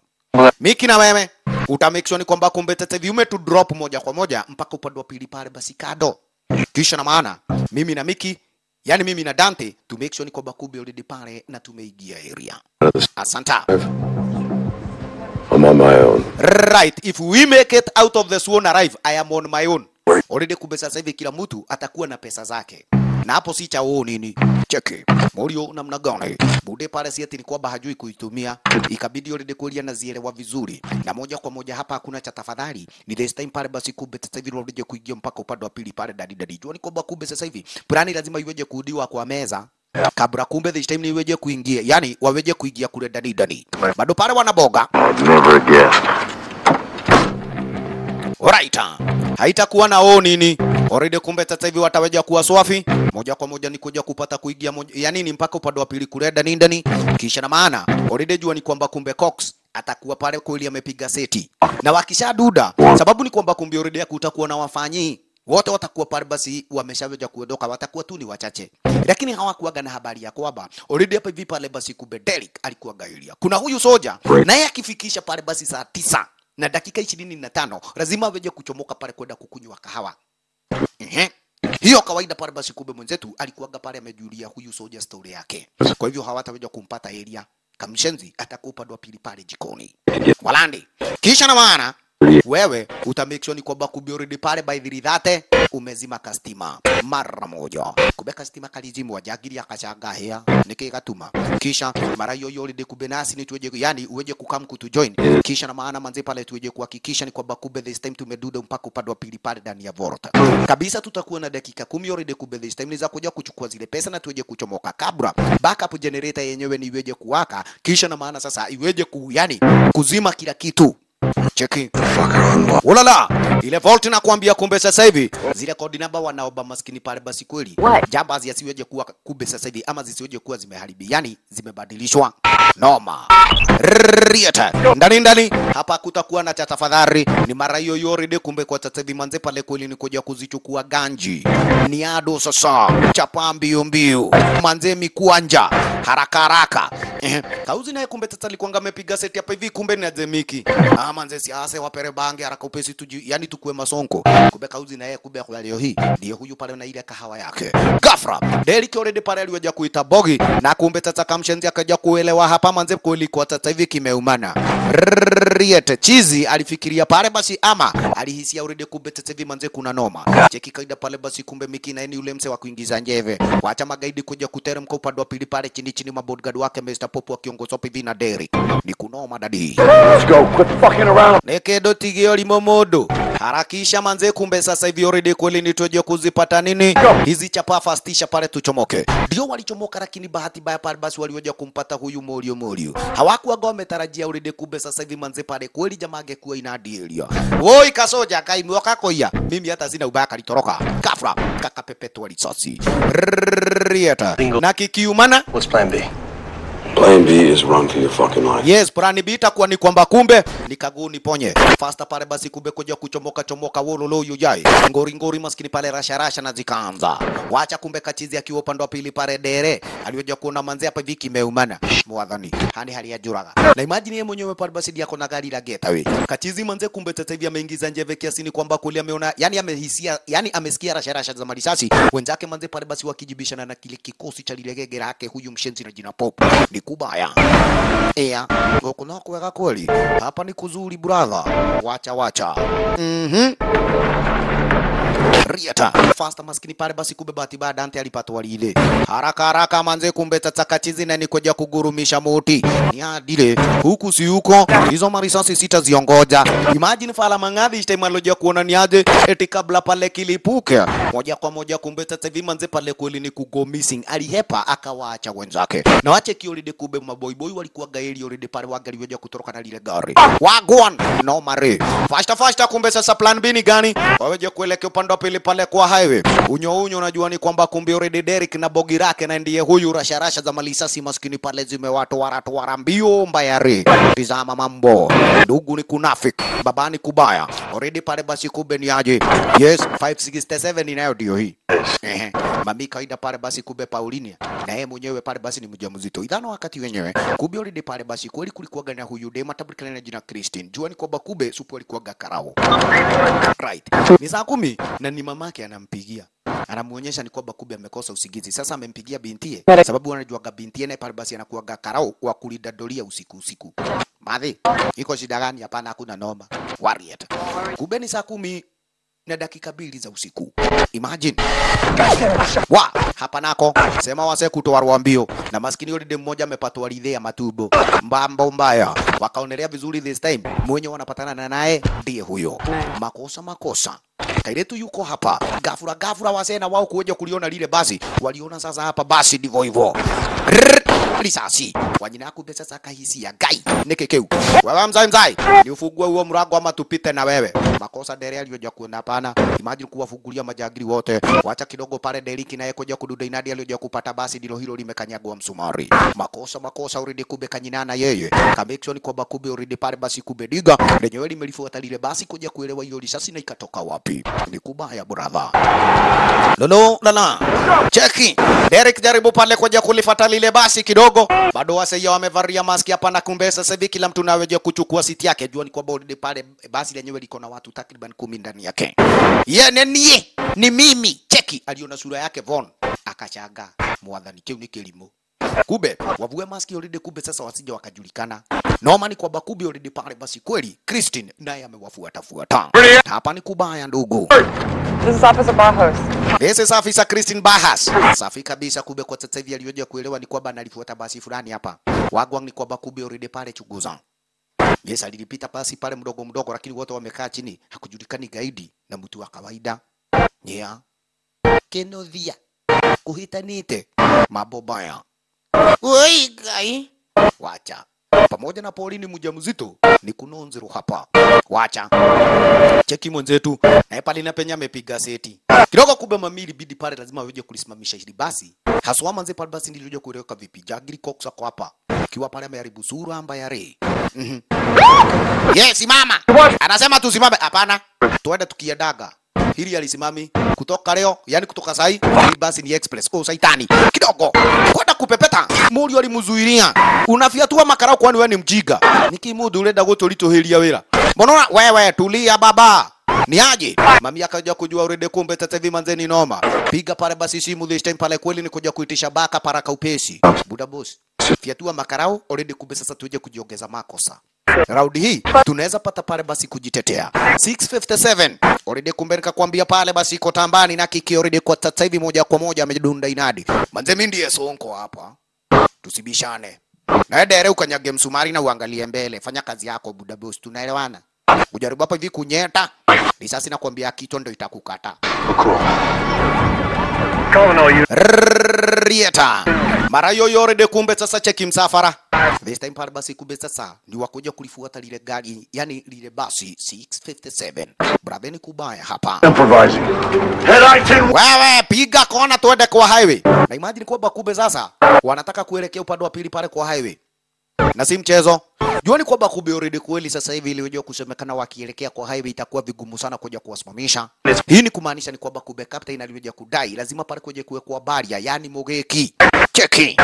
Miki na wewe utamake sure ni kwamba kumbe tete viume tu drop moja kwa moja mpaka upande wa pili pale basi kado kisha na maana mimi na Miki yani mimi na Dante to make sure ni kwamba kubi already pale na tumeigia area. Asanta. I'm on my own. Right, if we make it out of the swan arrive, I am on my own. Already kube sasa hivi kila mtu atakuwa na pesa zake na hapo si cha uu nini. Cheki mulio namna gani bude pale, si ati ni kwamba hajui kuitumia, ikabidi already kulia na zielewa vizuri, na moja kwa moja hapa hakuna cha tafadhali, ni this time pale. Basi kumbe sasa hivi rudije kuingia mpaka upande wa pili pale, dadi dadi, jua ni kwamba kumbe sasa hivi plani lazima iweje kuudiwa kwa meza kabla kumbe this time niweje kuingia, yani waweje kuingia kule dani dani, bado pale wanaboga Alright, haitakuwa na oo nini Oride kumbe sasa hivi wataweja kuwa swafi moja kwa moja, ni kuja kupata kuigia moja ya nini mpaka upande wa pili kule ndani ndani, kisha na maana oride jua ni kwamba kumbe Cox atakuwa pale kweli amepiga seti, na wakisha duda, sababu ni kwamba kumbe already kutakuwa na wafanyi wote watakuwa pale, basi wameshaweja kuondoka, watakuwa tu ni wachache, lakini hawakuaga na habari ya kwamba already hapa hivi pale, basi kumbe Derek alikuwa gailia. kuna huyu soja naye akifikisha pale basi saa tisa na dakika ishirini na tano lazima aweje kuchomoka pale kwenda kukunywa kahawa hiyo kawaida pale. Basi kumbe mwenzetu alikuwaga pale amejulia huyu soja story yake, kwa hivyo hawataweza kumpata area. Kamshenzi atakupa dwa pili pale jikoni walandi, kisha na maana wewe uta make sure ni kwamba kubiuridi pale baithiri thate umezima kastima mara moja kube kastima kalijimwa jagiri akachangahia niki gatuma kisha mara hiyo hiyo lidi kube nasi ni tuweje yani uweje kukam kutu join kisha na maana manzi pale tuweje kuhakikisha ni kwamba kube this time tumedude mpaka upande wa pili pale ndani ya vorta kabisa tutakuwa na dakika kumi already kube this time ni za kuja kuchukua zile pesa na tuweje kuchomoka kabra backup generator yenyewe ni iweje kuwaka kisha na maana sasa iweje ku yani kuzima kila kitu Cheki ulala ile volt na kuambia, kumbe sasa hivi zile code namba wanaoba maskini pale, basi kweli jamba zisiweje kuwa kumbe sasa hivi ama zisiweje kuwa zimeharibi, yani zimebadilishwa noma Rieta. ndani ndani, hapa kutakuwa na tafadhali, ni mara hiyo hiyo rede. Kumbe kwa sasa hivi manze pale kweli ni kuja kuzichukua ganji, ni ado sasa chapa mbio mbio, manze mikuanja haraka haraka Eh, kauzi naye kumbe tata likuanga amepiga seti hapa hivi kumbe ni azemiki. Ah manze siasa wapere bange haraka upesi tuji yani tukue masonko. Kumbe kauzi naye kumbe kwa leo hii. Ndio huyu pale na ile kahawa yake. Gafra. Derek already pale aliwaja kuita bogi na kumbe tata kamshenzi akaja kuelewa hapa manze kweli kwa tata hivi kimeumana. Riete chizi alifikiria pale basi ama alihisia already kumbe tata hivi manze kuna noma. Cheki kaida pale basi kumbe miki na yule mse wa kuingiza njeve. Wacha magaidi kuja kuteremka upande wa pili pale chini chini mabodyguard wake Mr. Popo akiongozwa pithi na Derrick. Ni kunoma dadi. Let's go. Quit fucking around. Nekedo tigio limo modo. Harakisha manze, kumbe sasa hivi already kweli nitoje kuzipata nini hizi chapa, fastisha pale tuchomoke. Ndio walichomoka, lakini bahati mbaya pale basi walioja kumpata huyu Morio Morio. gome wametarajia already, kumbe sasa hivi manze pale kweli jamaa angekuwa ina deal. Woi kasoja kaimwa kakoya. Mimi hata sina ubaya kalitoroka. Kafra kakapepetwa risasi. Rieta. Na kikiumana. What's plan B? Plan B is run for your fucking life. Yes, plan B itakuwa ni kwamba kumbe ni likagu niponye. Faster pale basi kumbe kuja kuchomoka chomoka wolo wololo yuyai. Ngori ngori maskini pale rasha rasha na zikaanza. Wacha kumbe kachizi akiwa upande wa pili pale dere. Alioja kuona manzi hapa viki meumana. Mwadhani. Hani hali ya juraga. Na imagine yeye mwenyewe pale basi dia kona gari la geta we. Kachizi manze kumbe tata hivi ameingiza njeve kiasini kwamba kule ameona yani amehisia yani amesikia rasha rasha za marisasi. Wenzake manze pale basi wakijibishana na kile kikosi cha lile gege lake huyu mshenzi na jina Pop. Ni kubaya iya gokunokoweka kweli hapa ni kuzuri brother wacha wacha mm -hmm riata fasta maskini pale basi kumbe bahati mbaya Dante alipata ile haraka haraka manze kumbe tataka chizi na nikoja kugurumisha moti ni adile huku si huko hizo marisasi sita ziongoja imagine fala mangadi ishte istaimaloja kuona ni aje eti kabla pale kilipuke moja kwa moja kumbe tata hivi manze pale kweli ni kugo missing alihepa akawaacha wenzake na wache kiolide kumbe maboyboy walikuwa gaeli olide pale wagaliweja kutoroka na lile gari wagwan no mare fasta fasta kumbe sasa plan B ni gani waweje kuelekea upande wa pili pale kwa highway. Unyo unyo, unajua ni kwamba kumbe already Derek na bogi rake na ndiye huyu rasha rasha za malisasi maskini pale zimewatu waratu warambio mbayari. Tizama mambo ndugu, ni kunafik babani kubaya already pale, basi kumbe ni aje? Yes, 567 inayo ndio hii yes. Mami kaida pale basi kumbe Paulinia na yeye mwenyewe pale basi ni mjamzito idhano wakati wenyewe kumbe already pale basi kweli kulikuwa gani huyu dema tablikana na jina Christine, jua ni kwamba kumbe supu alikuwa gakarao right, ni saa kumi na ni ni mamake anampigia anamuonyesha ni kwamba kumbe amekosa usingizi. Sasa amempigia bintie sababu anajuaga bintie naye pale basi anakuaga karao wa kulinda doria usiku usiku. Madhi, iko shida gani? Hapana, hakuna noma. Warrior. Kumbe ni saa kumi na dakika mbili za usiku. Imagine. Wa, hapa nako sema wase kutoarwa mbio na maskini yule demu mmoja amepatwa ridhea matumbo. Mbamba mbaya. Wakaonelea vizuri this time. Mwenye wanapatana na naye ndiye huyo. Makosa makosa kairetu yuko hapa, gafura gafura, wasena wao kuweja kuliona lile basi, waliona sasa hapa basi, ndivyo hivyo risasi wanyina akutheca sakahisia ngai nä kä kä u wewe mzai mzai nä å fungue uo må rango ama tupite na wewe makosa ndereario ja kuona pana imajini kuwafungulia majangiri wote wacha kidogo pale deriki yeko kuja kududa inadi alioja kupata basi dilo hilo limekanyagwa msumari makosa makosa uridi kumbe kanyinana yeye ni kwa bakube uridi pale basi kube diga weli melifu watalile basi kuja kuelewa hiyo risasi na ikatoka wapi ni kubaya brother lolo lala cheki Derek jaribu pale kuja kulifata lile basi kidogo kidogo, bado waseia wamevaria maski hapa na kumbe, sasa hivi kila mtu nawejea kuchukua siti yake. Jua ni kwamba pale basi lenyewe liko na watu takriban kumi ndani yake. Yenenie ni mimi cheki, aliona sura yake Von akachanga mwathani, kiu ni kilimo Kube wavue maski already. Kube sasa wasije wakajulikana. Noma ni kwa bakubi already pale, basi kweli Christine naye amewafuata fuata. Hapa ni kubaya ndugu. This is Officer Bahas. This is Officer Christine Bahas. Safi kabisa Kube kwa sasa hivi aliyoje kuelewa ni kwamba analifuata basi fulani hapa. Wagwang ni kwa bakubi already pale chuguza. Yes, alilipita basi pale mdogo mdogo, lakini wote wamekaa chini, hakujulikani gaidi na mtu wa kawaida. Yeah. Kenothia kuhitanite mambo baya Gai. Wacha pamoja na Pauline mjamzito ni kunonzero hapa, wacha cheki mwenzetu Na pale lina penya amepiga seti kidogo, kube mamili bidi pale lazima weje kulisimamisha hili basi haswa manze pale basi ndilo kueleweka vipi. Jagri Cox ako hapa kiwa pale ameharibu sura amba ya re mm -hmm. Yes, simama anasema tusimame, hapana, tuende tukiendaga hili alisimami kutoka leo, yani kutoka sai hii basi ni express. Oh, saitani kidogo kwenda kupepeta, muri alimzuilia, unafiatua makarao, kwani wewe ni mjiga? Nikimudu urenda gutulituhiria wira? Mbona wewe, tulia baba ni aje mami akaja kujua urede, kumbe tete manzeni noma. Piga pale basi simu this time pale, kweli ni kuja kuitisha baka para kaupesi buda boss, fiatua makarao already, kumbe sasa tuje kujiongeza makosa Raundi hii tunaweza pata pale basi kujitetea. 657 Oride kumbeka kakwambia pale basi iko tambani na kiki Oride kwa sasa hivi moja kwa moja amedunda inadi. Manze mimi ndiye sonko hapa. Tusibishane. Na dere ukanyage msumari na uangalie mbele. Fanya kazi yako buda boss, tunaelewana? Ujaribu hapa hivi kunyeta. Risasi nakwambia kitu ndio itakukata. Rieta mara yoyorede kumbe sasa cheki msafara this time pale basi kumbe sasa ni wakuja kulifuata lile gari yani lile basi 657 ni kubaya hapa wewe piga kona tuende kwa highway na imagine kwamba kumbe sasa wanataka kuelekea upande wa pili pale kwa highway na si mchezo. Juani kwamba kubeoridi kweli sasa hivi iliyojua kusemekana wakielekea kwa highway itakuwa vigumu sana kuja kuwasimamisha. Hii ni kumaanisha ni kwamba kube captain aliyoja kudai lazima pale kuja kuwekwa baria, yani mogeki. Cheki.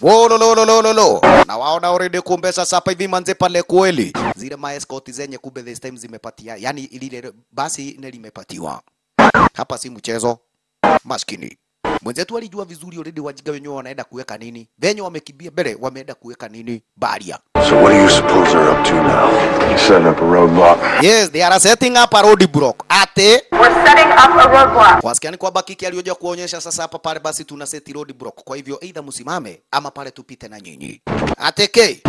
Wolololololo. Na waona already kumbe sasa hapa hivi manze pale kweli. Zile ma escort zenye kumbe this time zimepatia. Yani ile basi ile limepatiwa. Hapa si mchezo. Maskini. Mwenzetu alijua vizuri already wajiga wenyewe wanaenda kuweka nini, venye wamekibia mbele, wameenda kuweka nini Baria. So what do you suppose they're up to now? They're setting up a roadblock. Yes, they are setting up a roadblock. Ate we're setting up a roadblock. Kwa sikiani kwamba kiki alioja kuonyesha sasa hapa pale, basi tuna set roadblock. Kwa hivyo either msimame ama pale tupite na nyinyi. Ate K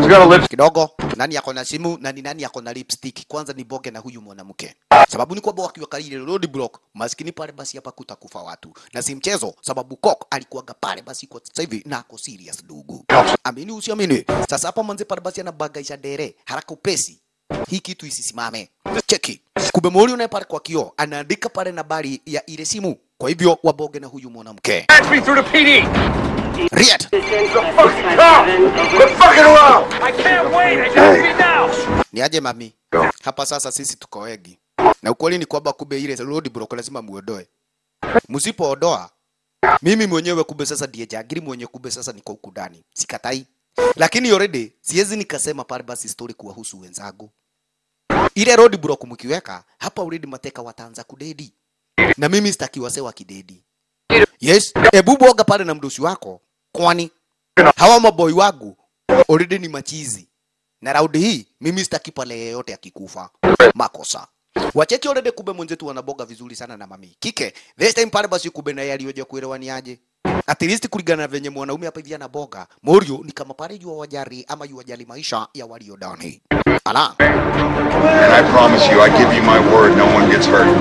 kidogo, nani yako na simu na ni nani yako na lipstick? Kwanza ni boge na huyu mwanamke, sababu ni kwamba wakiwa kalile roadblock, maskini pale basi hapa kutakufa watu na si mchezo sababu sababu Kok alikuwaga pale, basi kwa sasa hivi na ako serious dugu, amini usiamini. Sasa hapa manze pale basi anabagaisha dere haraka upesi, hii kitu isisimame. Cheki kumbe mwori unaye pale kwa kio anaandika pale nambari ya ile simu, kwa hivyo waboge na huyu mwanamke Riet. ni aje mami Hapa sasa sisi tuko wengi na ukweli ni kwamba kumbe ile roadblock lazima muondoe, msipo ondoa mimi mwenyewe kumbe sasa ndiye jagiri mwenye kumbe sasa niko huku ndani. Sikatai. Lakini already siwezi nikasema pale basi story kuwahusu wenzangu. Ile road roadblock mkiweka hapa already mateka wataanza kudedi. Na mimi sitaki wase kidedi Yes, ebu boga pale na mdosi wako kwani hawa maboy wangu already ni machizi. Na raundi hii mimi sitaki pale yeyote akikufa makosa. Wacheche already kube mwenzetu wanaboga vizuri sana na mami. Kike, this time pale basi kube na yali yalioje kuelewa ni aje. At least kulingana venye mwanaume hapa hivi anaboga. Morio ni kama pale jua wajari ama jua jali maisha ya walio ndani. Ala. And I promise you I give you my word no one gets hurt.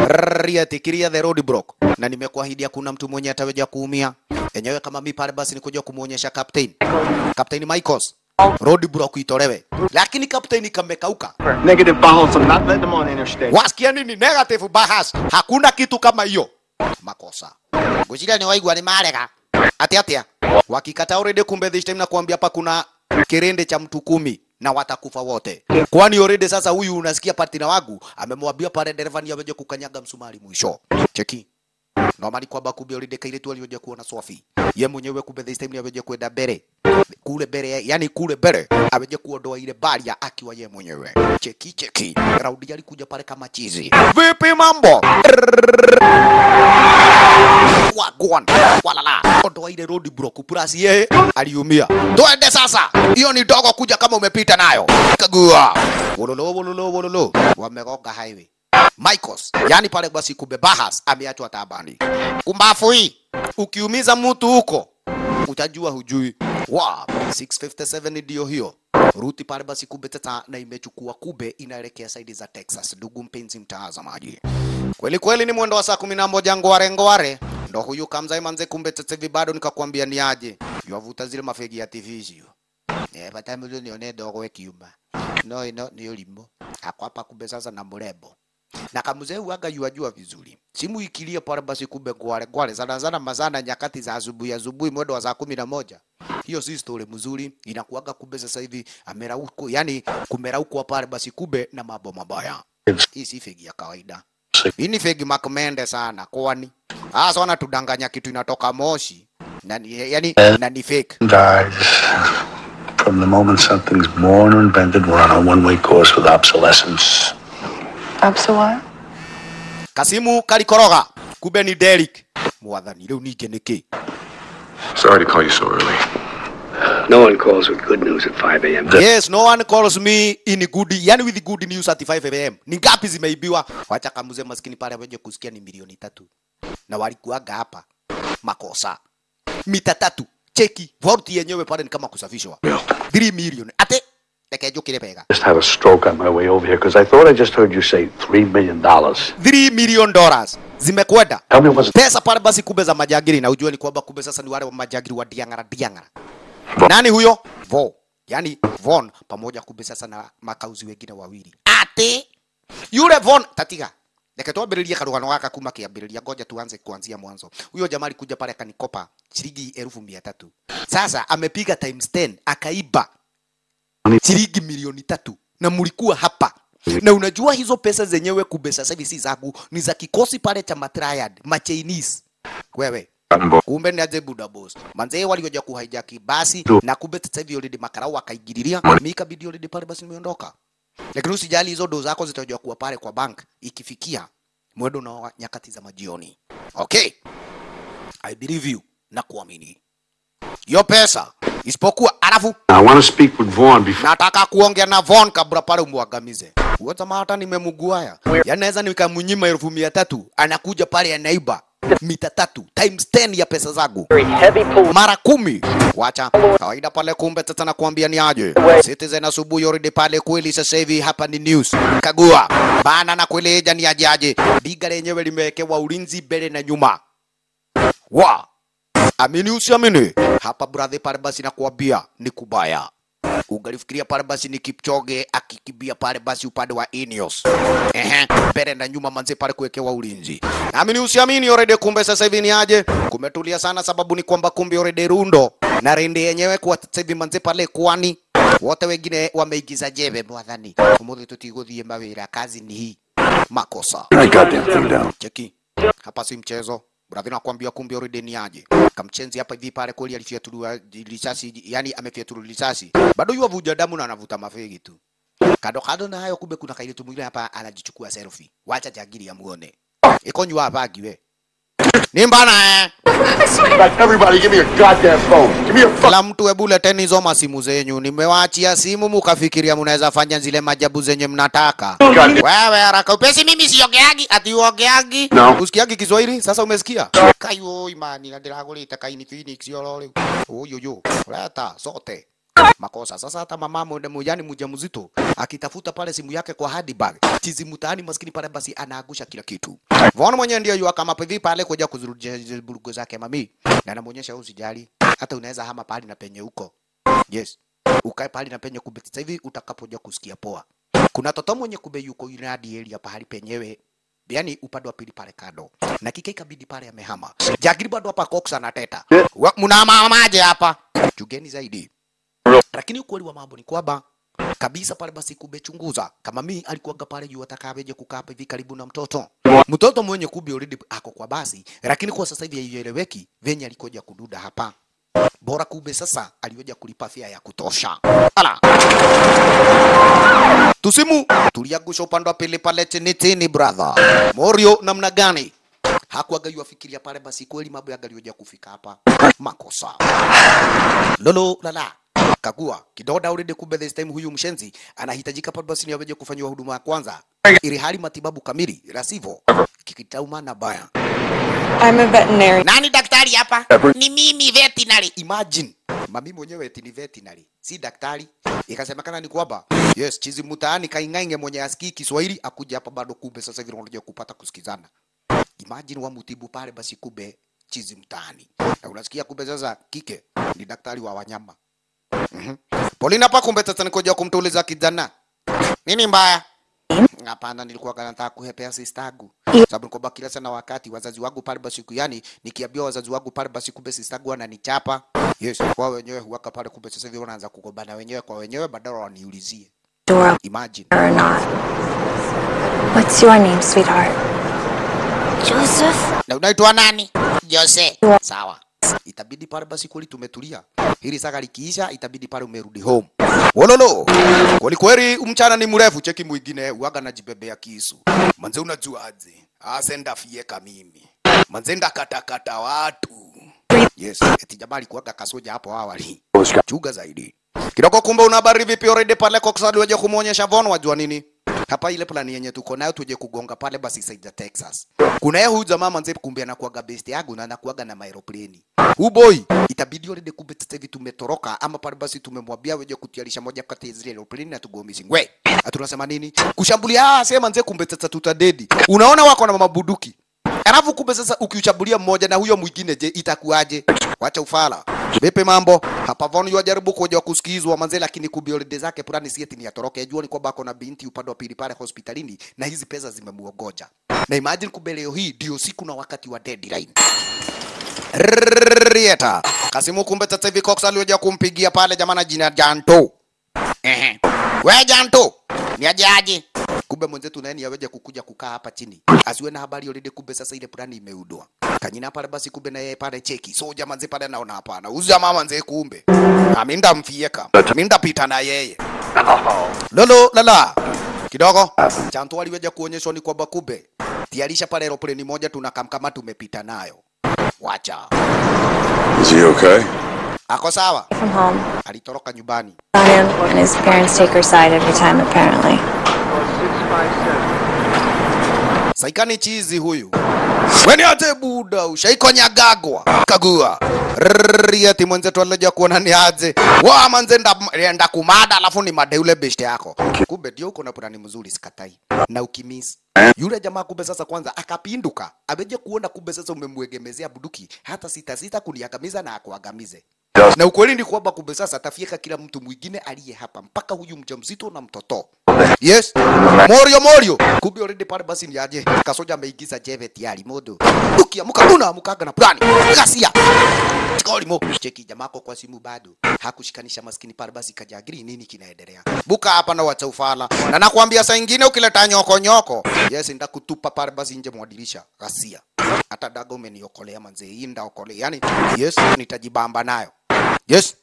Ria tikiria the road broke. Na nimekuahidi hakuna mtu mwenye ataweja kuumia. Enyewe kama mimi pale basi nikuja kumuonyesha captain. Captain Michaels. Rodi bura kuitolewe, lakini kapteni kamekauka. Negative Bahas will not let them on interstate. Wasikia nini? Negative Bahas, hakuna kitu kama hiyo. Makosa gwiciria ni waigwa ni marega ati atia wakikata already, kumbe this time na kuambia hapa kuna kirinde cha mtu kumi na watakufa wote, kwani already sasa huyu unasikia patina wangu amemwambia pale dereva ni aje kukanyaga msumari mwisho. Cheki no mari kwamba kumbe uri ndeka iritu arionja kuona swafi ye mwenyewe kumbe this time ni awenje kwenda mbere kule mbere yani kule mbere awenje kuondoaire baria akiwa ye mwenyewe cheki cheki raundi alikuja pale kama chizi vipi mambo wagwan walala ondoaire road block plus yeye aliumia twende sasa hiyo ni dogo kuja kama umepita nayo kagua wololo wololo wololo wamegonga highway Michaels, yani pale basi kumbe Bahas ameachwa tabani. Kumbafu hii ukiumiza mtu huko utajua hujui. Wow, 657 ndio hiyo ruti pale basi kumbe tata na imechukua kube inaelekea saidi za Texas. Ndugu mpenzi mtazamaji, kweli kweli ni mwendo wa saa 11 ngware ngware, ndo huyu kamza imanze kumbe tata hivi bado nikakwambia ni aje yavuta zile mafegi ya TV hiyo eh bata milioni one dogo ekiuma no ino ni yulimbo akwapa kumbe sasa na murembo na kamuzee wanga yuajua vizuri simu ikilia pale basi, kumbe gwale gwale sana sana mazana nyakati za asubuhi asubuhi, mwendo wa saa kumi na moja. Hiyo si story mzuri inakuaga, kumbe sasa hivi amera huko, yani kumera huko pale basi, kumbe na mambo mabaya. Hii si fegi ya kawaida, hii ni fegi makomende sana, kwani ah sana tudanganya kitu inatoka Moshi na ni, yani, eh. na ni fake from the moment something's born or invented we're on a one way course with obsolescence Kasimu Karikoroga kumbe ni Derek mwathani rä u ningä Sorry to call you so early. No one calls with good news at 5 a.m. Yes, no one calls me in good, yani with good news at 5 a.m. Ni ngapi zimeibiwa? Wacha kamuze maskini pale kusikia ni milioni Na walikuwaga hapa makosa. Mita Cheki, yenyewe pale ni kama kusafishwa. 3 milioni. Ate de que ellos quieren pegar. Just had a stroke on my way over here because I thought I just heard you say three million dollars. Three million dollars. Zimekwenda. Pesa pale basi kumbe za majagiri na ujue ni kwamba kumbe sasa ni wale wa majagiri wa diangara diangara. Von. Nani huyo? Vo. Yaani Von pamoja kumbe sasa na makauzi wengine wawili. Ate yule Von tatiga Reke twambĩrĩrie karũgano gaka kuma kĩambĩrĩria, Goja tuanze kuanzia mwanzo. Huyo jamaa alikuja pale akanikopa shilingi elfu mia tatu. Sasa amepiga times 10 akaiba shilingi milioni tatu na mlikuwa hapa na unajua hizo pesa zenyewe kubesa si zangu ni za kikosi pale cha matriad machinis wewe kumbe ni aje buda boss manzee walioja kuhaijaki basi na kumbe sasa hivi already makarau wakaingililia mimi ikabidi already pale basi nimeondoka lakini usijali hizo do zako zitajua kuwa pale kwa bank ikifikia mwendo na nyakati za majioni okay i believe you na kuamini hiyo pesa isipokuwa alafu nataka kuongea na Von kabla pale umwangamize. Huyo jamaa hata nimemuguaya, yanaweza nikamnyima elfu mia tatu anakuja pale ya anaiba mita tatu times 10 ya pesa zangu mara kumi. Wacha kawaida pale, kumbe tata kuambia ni aje. Citizen asubuhi already pale kweli. Sasa hivi hapa ni news, kagua bana na kweli eja ni aje aje. Diga lenyewe limewekewa ulinzi mbele na nyuma wa Amini usiamini, hapa brother pale basi nakuambia ni kubaya. Ungalifikiria pale basi ni Kipchoge akikibia pale basi upande wa Ineos, ehe, mbele na nyuma manze pale kuwekewa ulinzi. Amini usiamini, already kumbe sasa hivi ni aje, kumetulia sana, sababu ni kwamba kumbe already rundo na rende yenyewe kwa sasa hivi manze pale kwani wote wengine wameigiza jebe. mwadhani. umuthi tutiguthie mawira, kazi ni hii. Makosa cheki hapa si mchezo. Bravino akwambia kumbe already ni aje. Kamchenzi hapa hivi pale kweli alifyatuliwa risasi, yani amefyatuliwa risasi. Bado yuo vuja damu na anavuta mafegi tu. Kado kado na hayo kumbe kuna kaile tumwile hapa anajichukua selfie. Wacha jagiri ya muone. Ikonywa hapa giwe. Eh. Kila mtu hebu leteni hizo masimu zenyu, nimewaachia simu mukafikiria mnaweza fanya zile majabu zenye mnataka. Wewe haraka upesi, mimi siogeagi, ati uogeagi no. Usikiagi Kiswahili? Sasa umesikia kayo imani na ndiragurite kaini Phoenix yorore uyu yo leta sote makosa. Sasa hata mama mwende mjane mjamzito akitafuta pale simu yake kwa handbag, Chizi mtaani maskini pale, basi anaagusha kila kitu. Vona mwenye ndio yuwa kama pedi pale kuja kuzurudisha burugu zake mami, na anamuonyesha usijali, hata unaweza hama pali na penye huko. Yes, ukae pali na penye kubeti. Sasa hivi utakapoja kusikia poa, kuna toto mwenye kube yuko inadi area pahali penyewe yani upande wa pili pale kado na kike ikabidi pale amehama jagiri bado hapa cox anateta yeah. mnamamaje hapa chugeni zaidi lakini ukweli wa mambo ni kwamba kabisa pale basi kubechunguza kama mimi alikuwaga pale juu atakaje kukaa hivi karibu na mtoto mtoto mwenye kubi already ako kwa basi, lakini kwa sasa hivi haieleweki venye alikoja kududa hapa. Bora Kube sasa alioja kulipa fia ya kutosha. Ala tusimu tuliagusha upande wa pili pale chini chini, brother Morio namna gani? Hakuwa Hakuaga yuafikiria pale basi, kweli mambo yagalioja kufika hapa makosa lolo lala kagua Kidoda already, kumbe this time huyu mshenzi anahitajika basi aweje kufanyiwa huduma ya kwanza ili hali matibabu kamili, rasivo kikitauma na baya. I'm a veterinary. Nani daktari hapa? Ni mimi veterinary. Imagine mami mwenyewe eti ni veterinary, si daktari. Ikasemekana ni kwamba yes, chizi mtaani kaingainge mwenye asikii Kiswahili akuja hapa bado, kumbe sasa hivi unaje kupata kusikizana. Imagine wa mutibu pale basi, kumbe chizi mtaani, na unasikia kumbe sasa kike ni daktari wa wanyama. Mhm. Polina hapa, kumbe sasa nikoja kumtuliza kijana. Nini mbaya? Hapana, nilikuwa nataka kuhepea sistangu sababu niko bakila sana wakati wazazi wangu pale basi siku, yani nikiambia wazazi wangu pale basi, kumbe sistangu ananichapa. Yes, kwa wenyewe huaka pale, kumbe sasa hivi wanaanza kugombana wenyewe kwa wenyewe, badala waniulizie. Imagine. Or not. What's your name, sweetheart? Joseph. Na unaitwa nani? Jose. Sawa itabidi pale basi kweli tumetulia. Hili saka likiisha, itabidi pale umerudi home. Wololo kweli kweli, mchana ni mrefu. Cheki mwingine uaga waga najibebea kisu manze, unajua unajuaje? Asenda fieka mimi manze, ndakata kata watu Yes, eti jamali kuaga kasoja hapo awali. Chuga zaidi. Kidogo kumbe una habari vipi already pale kwa kusadi waje kumuonyesha Von wajua nini? Hapa ile plani yenye tuko nayo tuje kugonga pale basi saida Texas. Kuna yeye huyu jamaa manze kumbe anakuaga best yangu na anakuaga na aeroplane. Hu boy itabidi already kumbe sasa hivi tumetoroka ama pale basi tumemwambia weje kutialisha moja kati ya zile aeroplane na tugomishe. We, atunasema nini? Kushambulia ah, sema manze kumbe sasa tutadedi. Unaona wako na mabuduki. Alafu kumbe sasa ukiuchambulia mmoja na huyo mwingine je itakuaje? Wacha ufala. Vipi mambo? Hapa Von yajaribu kuja kusikizwa manze, lakini kubiolide zake purani sieti ni atoroke. Jua ni kwamba na binti upande wa pili pale hospitalini na hizi pesa zimemuogoja. Na imagine kubeleo hii ndio siku na wakati wa deadline. Rieta. Kasimu kumbe tata hivi Cox alioja kumpigia pale jamana jina Janto. Ehe. We Janto, ni aje aje? Kumbe mwenzetu naye ni yaweje kukuja kukaa hapa chini. Asiwe na habari already, kumbe sasa ile plani imeudwa. Kanyina pale basi, kumbe na yeye pale cheki. Soja manze pale anaona hapana. Uza mama manze kumbe. Aminda mfieka. Aminda pita na yeye. Lolo lala. Kidogo. Chanto aliweje kuonyeshwa ni kwamba kumbe. Tiarisha pale aeroplane moja tunakamkama tumepita nayo. Wacha. Is he okay? Ako sawa? From home. Alitoroka nyumbani. and his parents take her side every time apparently. Saikani chizi huyu weniote buda ushaikonyagagwa kagua riati mwenzetu alija kuona ni aje wa manze ndaenda kumada alafu ni madeule beshte yako kumbe ndio uko na plani mzuri sikatai na ukimis yule jamaa kumbe sasa kwanza akapinduka ameje kuona kumbe sasa umemwegemezea buduki hata sita sita kuniangamiza na akuangamize na ukweli ni kwamba kumbe sasa atafika kila mtu mwingine aliye hapa, mpaka huyu mjamzito na mtoto. Yes, morio morio, kumbe already pale basi ni aje kasoja ameingiza jeve tayari modo. Ukiamka unaamkaga na plani ghasia Kolimo. Cheki jamako kwa simu bado hakushikanisha maskini pale, basi kajagiri nini kinaendelea buka hapa na wacha ufala na nakwambia saa nyingine ukileta nyoko nyoko, yes ndakutupa pale basi nje mwadilisha ghasia. Hata dago umeniokolea manzee, hii ndaokolea yani, yes nitajibamba nayo. Yes.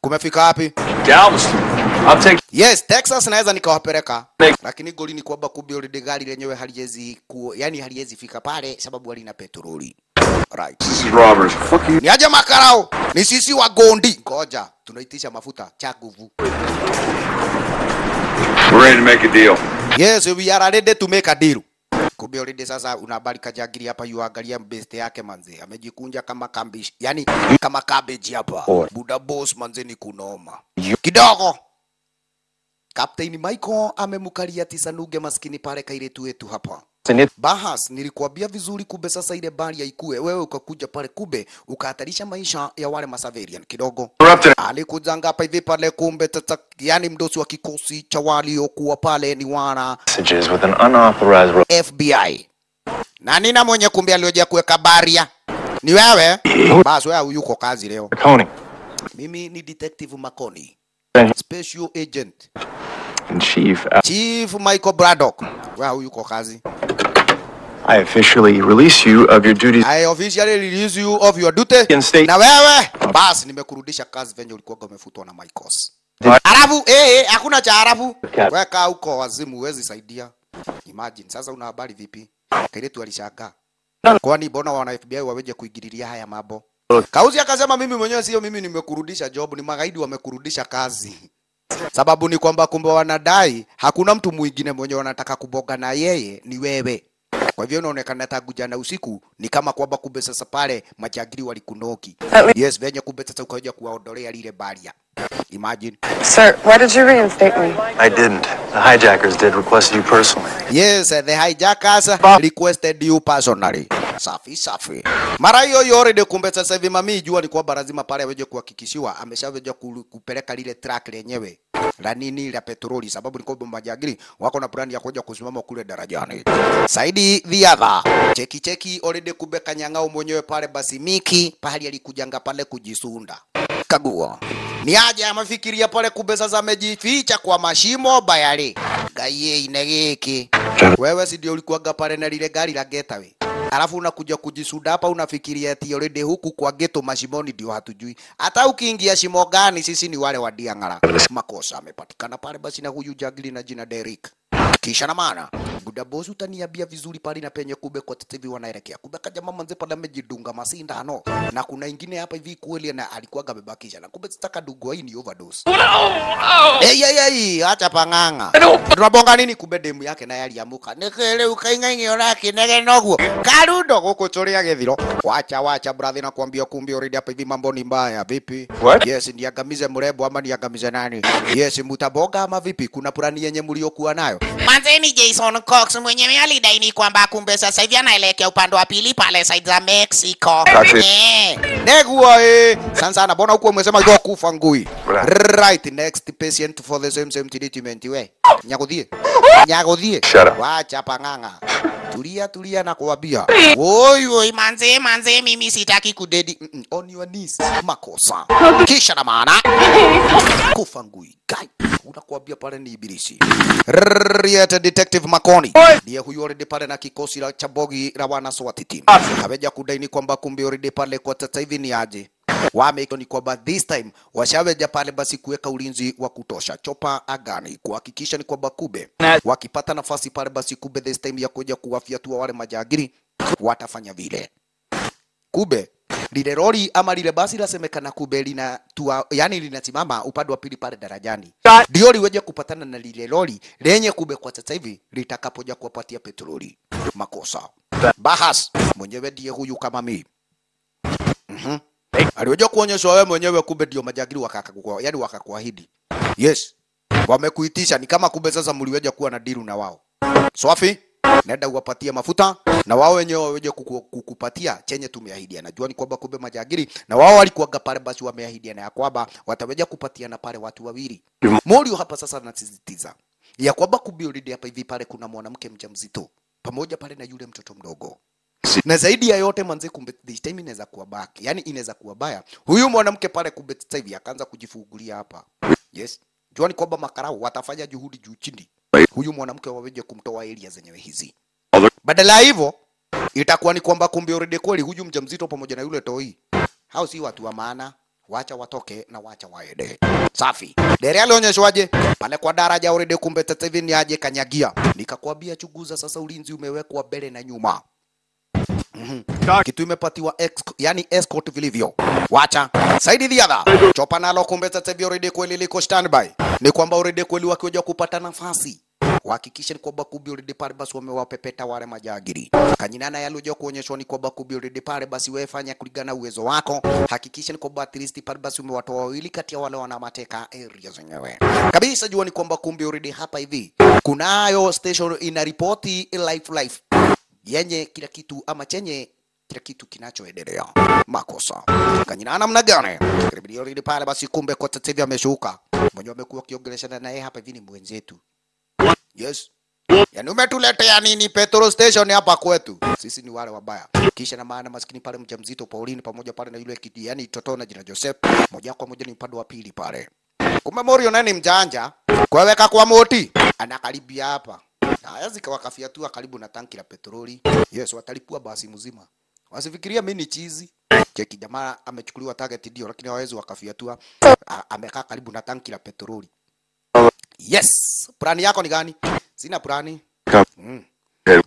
Kumefika wapi? Galveston. I'll take... Yes, Texas naweza nikawapeleka. Lakini goli ni kwamba kumbe ile gari lenyewe haliwezi ku, yani haliwezi fika pale sababu halina petroli. Right. This is Robert. Fuck you. Ni aje makarao? Ni sisi wa gondi. Ngoja, tunaitisha mafuta cha nguvu. We're ready to make a deal. Yes, we are ready to make a deal. Kumbe already sasa unabali kajagiri hapa, yuangalia best yake manze, amejikunja kama cabbage, yani kama cabbage hapa. Buda boss manze, ni kunoma kidogo. Kapteni Michael amemkalia Tisa Nuge maskini pale, kairetu wetu hapa Senate. Bahas, nilikuambia vizuri, kumbe sasa ile bari haikuwe, wewe ukakuja pale, kube ukahatarisha maisha ya wale masaverian kidogo. Alikujanga hapa hivi pale, kumbe tata, yani mdosi wa kikosi cha waliokuwa pale ni wana FBI na nina mwenye kumbe alioja kuweka baria ni wewe. bas, wewe yuko kazi leo. Makoni. Mimi ni detective Makoni, special agent in chief, uh... chief Michael Braddock. Wewe yuko kazi. I officially release you of your duties. I officially release you of your duty. In state. Na wewe basi nimekurudisha kazi venye ulikuwa umefutwa na Michaels. Arabu eh, eh hakuna cha Arabu. Weka kaa uko wazimu, huwezi saidia. Imagine sasa una habari vipi? Kairetu alishangaa. Kwani bona wana FBI waweje kuingililia haya mambo? Kauzi akasema mimi mwenyewe sio mimi nimekurudisha job, ni magaidi wamekurudisha kazi. Sababu ni kwamba kumbe wanadai hakuna mtu mwingine mwenye wanataka kuboga na yeye ni wewe. Kwa hivyo inaonekana tangu jana usiku ni kama kwamba kumbe sasa pale majangili walikunoki. Uh, yes, venye kumbe sasa ukaja kuwaondolea lile baria. Imagine. Sir, why did you reinstate me? I didn't. The hijackers did request you personally. Yes, the hijackers requested you personally. Safi safi. Mara hiyo hiyo already kumbe sasa hivi mami jua ni kwamba lazima pale aweje kuhakikishiwa ameshaweje kupeleka lile track lenyewe la nini la petroli, sababu niko bomba jagiri wako na plani ya kuja kusimama kule darajani. Saidi the other cheki cheki already kubeka nyang'ao mwenyewe pale, basi miki pahali alikujanga pale kujisunda kaguo ni aja amafikiria pale kumbe sasa amejificha kwa mashimo bayari gaye ine wewe si ndio ulikuwaga pale na lile gari la getawe alafu unakuja kujisuda hapa, unafikiria ati already huku kwa geto mashimoni ndio hatujui. Hata ukiingia shimo gani, sisi ni wale wa Diang'ara. Makosa amepatikana pale basi na huyu jagili na jina Derek kisha na maana guda boss utaniambia vizuri pale na penye kube kwa TV wanaelekea. kube kaja mama nzepa na amejidunga masindano na kuna ingine hapa hivi kweli na alikuwa gabeba kisha na kumbe sitaka dugwa hii ni overdose. Oh, oh. Hey, hey, hey, acha panganga. Tunabonga nini kumbe demu yake na yali amuka. Nikele ukaingaingi oraki nege noguo. Karundo gukuchuria githiro. Wacha wacha brother na kuambia kumbi already hapa hivi mambo ni mbaya vipi? What? Yes, ndiagamize mrebo ama ndiagamize nani? Yes, mutaboga ama vipi? Kuna plani yenye mliokuwa nayo? Manze ni Jason Cox mwenyewe alidaini kwamba kumbe sasa hivi anaelekea upande wa pili pale side za Mexico. Negua eh. Sasa sana bona huko umesema kwa kufa ngui. Right next patient for the same same treatment we. Nyagodhie. Nyagodhie. Wacha panganga. Tulia tulia na kuambia. Oi manze manze mimi sitaki kudedi. Mm -mm. On your knees. Makosa. Kisha na maana. Kufa ngui gai. Unakuambia pale ni ibilisi. Rieta Detective Makoni. Ndiye huyu pale na kikosi la chabogi la wana SWAT team. Ah. kudaini kwamba kumbe pale kwa sasa hivi ni aje. Wamekoni kwamba this time washaweja pale basi kuweka ulinzi wa kutosha chopa agani kuhakikisha ni kwamba Kube wakipata nafasi pale basi Kube this time ya kuja kuwafyatua wale majagiri watafanya vile. Kube lile lori ama lile basi lasemekana Kube lina tua, yani linasimama upande wa pili pale darajani, ndio liweje kupatana na lile lori lenye Kube kwa sasa hivi litakapoja kuwapatia petroli. Makosa Bahas mwenyewe ndiye huyu kama mimi. mm -hmm. Aliweza kuonyeshwa wewe mwenyewe, kumbe ndio majagiri wakakakua, yani wakakuahidi. Yes, wamekuitisha. Ni kama kumbe sasa mliweza kuwa na diru na wao. Swafi, nenda uwapatie mafuta na wao wenyewe waweje kukupatia chenye tumeahidi. Najua ni kwamba kumbe majagiri na wao walikuwaga pale, basi wameahidiana ya kwamba kupatia na pale watu wawili. Morio hapa sasa anasisitiza ya kwamba kumbe hapa hivi pale kuna mwanamke mjamzito pamoja pale na yule mtoto mdogo. na zaidi ya yote manze, kumbe this time inaweza kuwa back, yani inaweza kuwa baya huyu mwanamke pale, kumbe sasa hivi akaanza kujifungulia hapa. Yes, juani kwamba makarau watafanya juhudi juu chini huyu mwanamke waweje kumtoa area zenyewe hizi. Badala ya hivyo itakuwa ni kwamba kumbe already kweli huyu mjamzito pamoja na yule toi hao si watu wa maana, wacha watoke na wacha waende. Safi dere alionyeshwaje pale kwa daraja already, kumbe sasa hivi ni aje kanyagia. Nikakwambia chuguza, sasa ulinzi umewekwa mbele na nyuma. Mm-hmm. Kitu imepatiwa yani escort vilivyo. Wacha. Saidi other Chopa nalo kumbe sasa hivi already kweli liko standby. Ni kwamba already kweli wakioja kupata nafasi. Wahakikishe ni kwamba Kubi already pale basi wamewapepeta wale majagiri. Kanyinana yaloja kuonyeshwa ni kwamba Kubi already pale basi wewe fanya kulingana uwezo wako. Hakikisha ni kwamba at least pale basi umewatoa wawili kati ya wale wanamateka area zenyewe. Kabisa jua ni kwamba Kubi already hapa hivi. Kunayo station ina ripoti life live yenye kila kitu ama chenye kila kitu kinachoendelea makosa kanyina namna gani kribiliolili pale basi kumbe kwa tativi ameshuka mwenyewe amekuwa akiongeleshana naye hapa hivi ni mwenzetu yes Yaani umetuletea nini petrol station hapa kwetu? Sisi ni wale wabaya. Kisha na maana maskini pale mjamzito Pauline pamoja pale na yule kidi, yani Toto na jina Joseph, moja kwa moja ni upande wa pili pale. Kumbe Morio naye ni mjanja, kwaweka kwa moti, anakaribia hapa Haya zikawakafiatua karibu na tanki la petroli. Yes, watalipua basi mzima. Wasifikiria mimi ni chizi. Cheki jamaa amechukuliwa target ndio, lakini hawezi wakafiatua. Amekaa karibu na tanki la petroli. Yes, plani yako ni gani? Sina plani. Mm.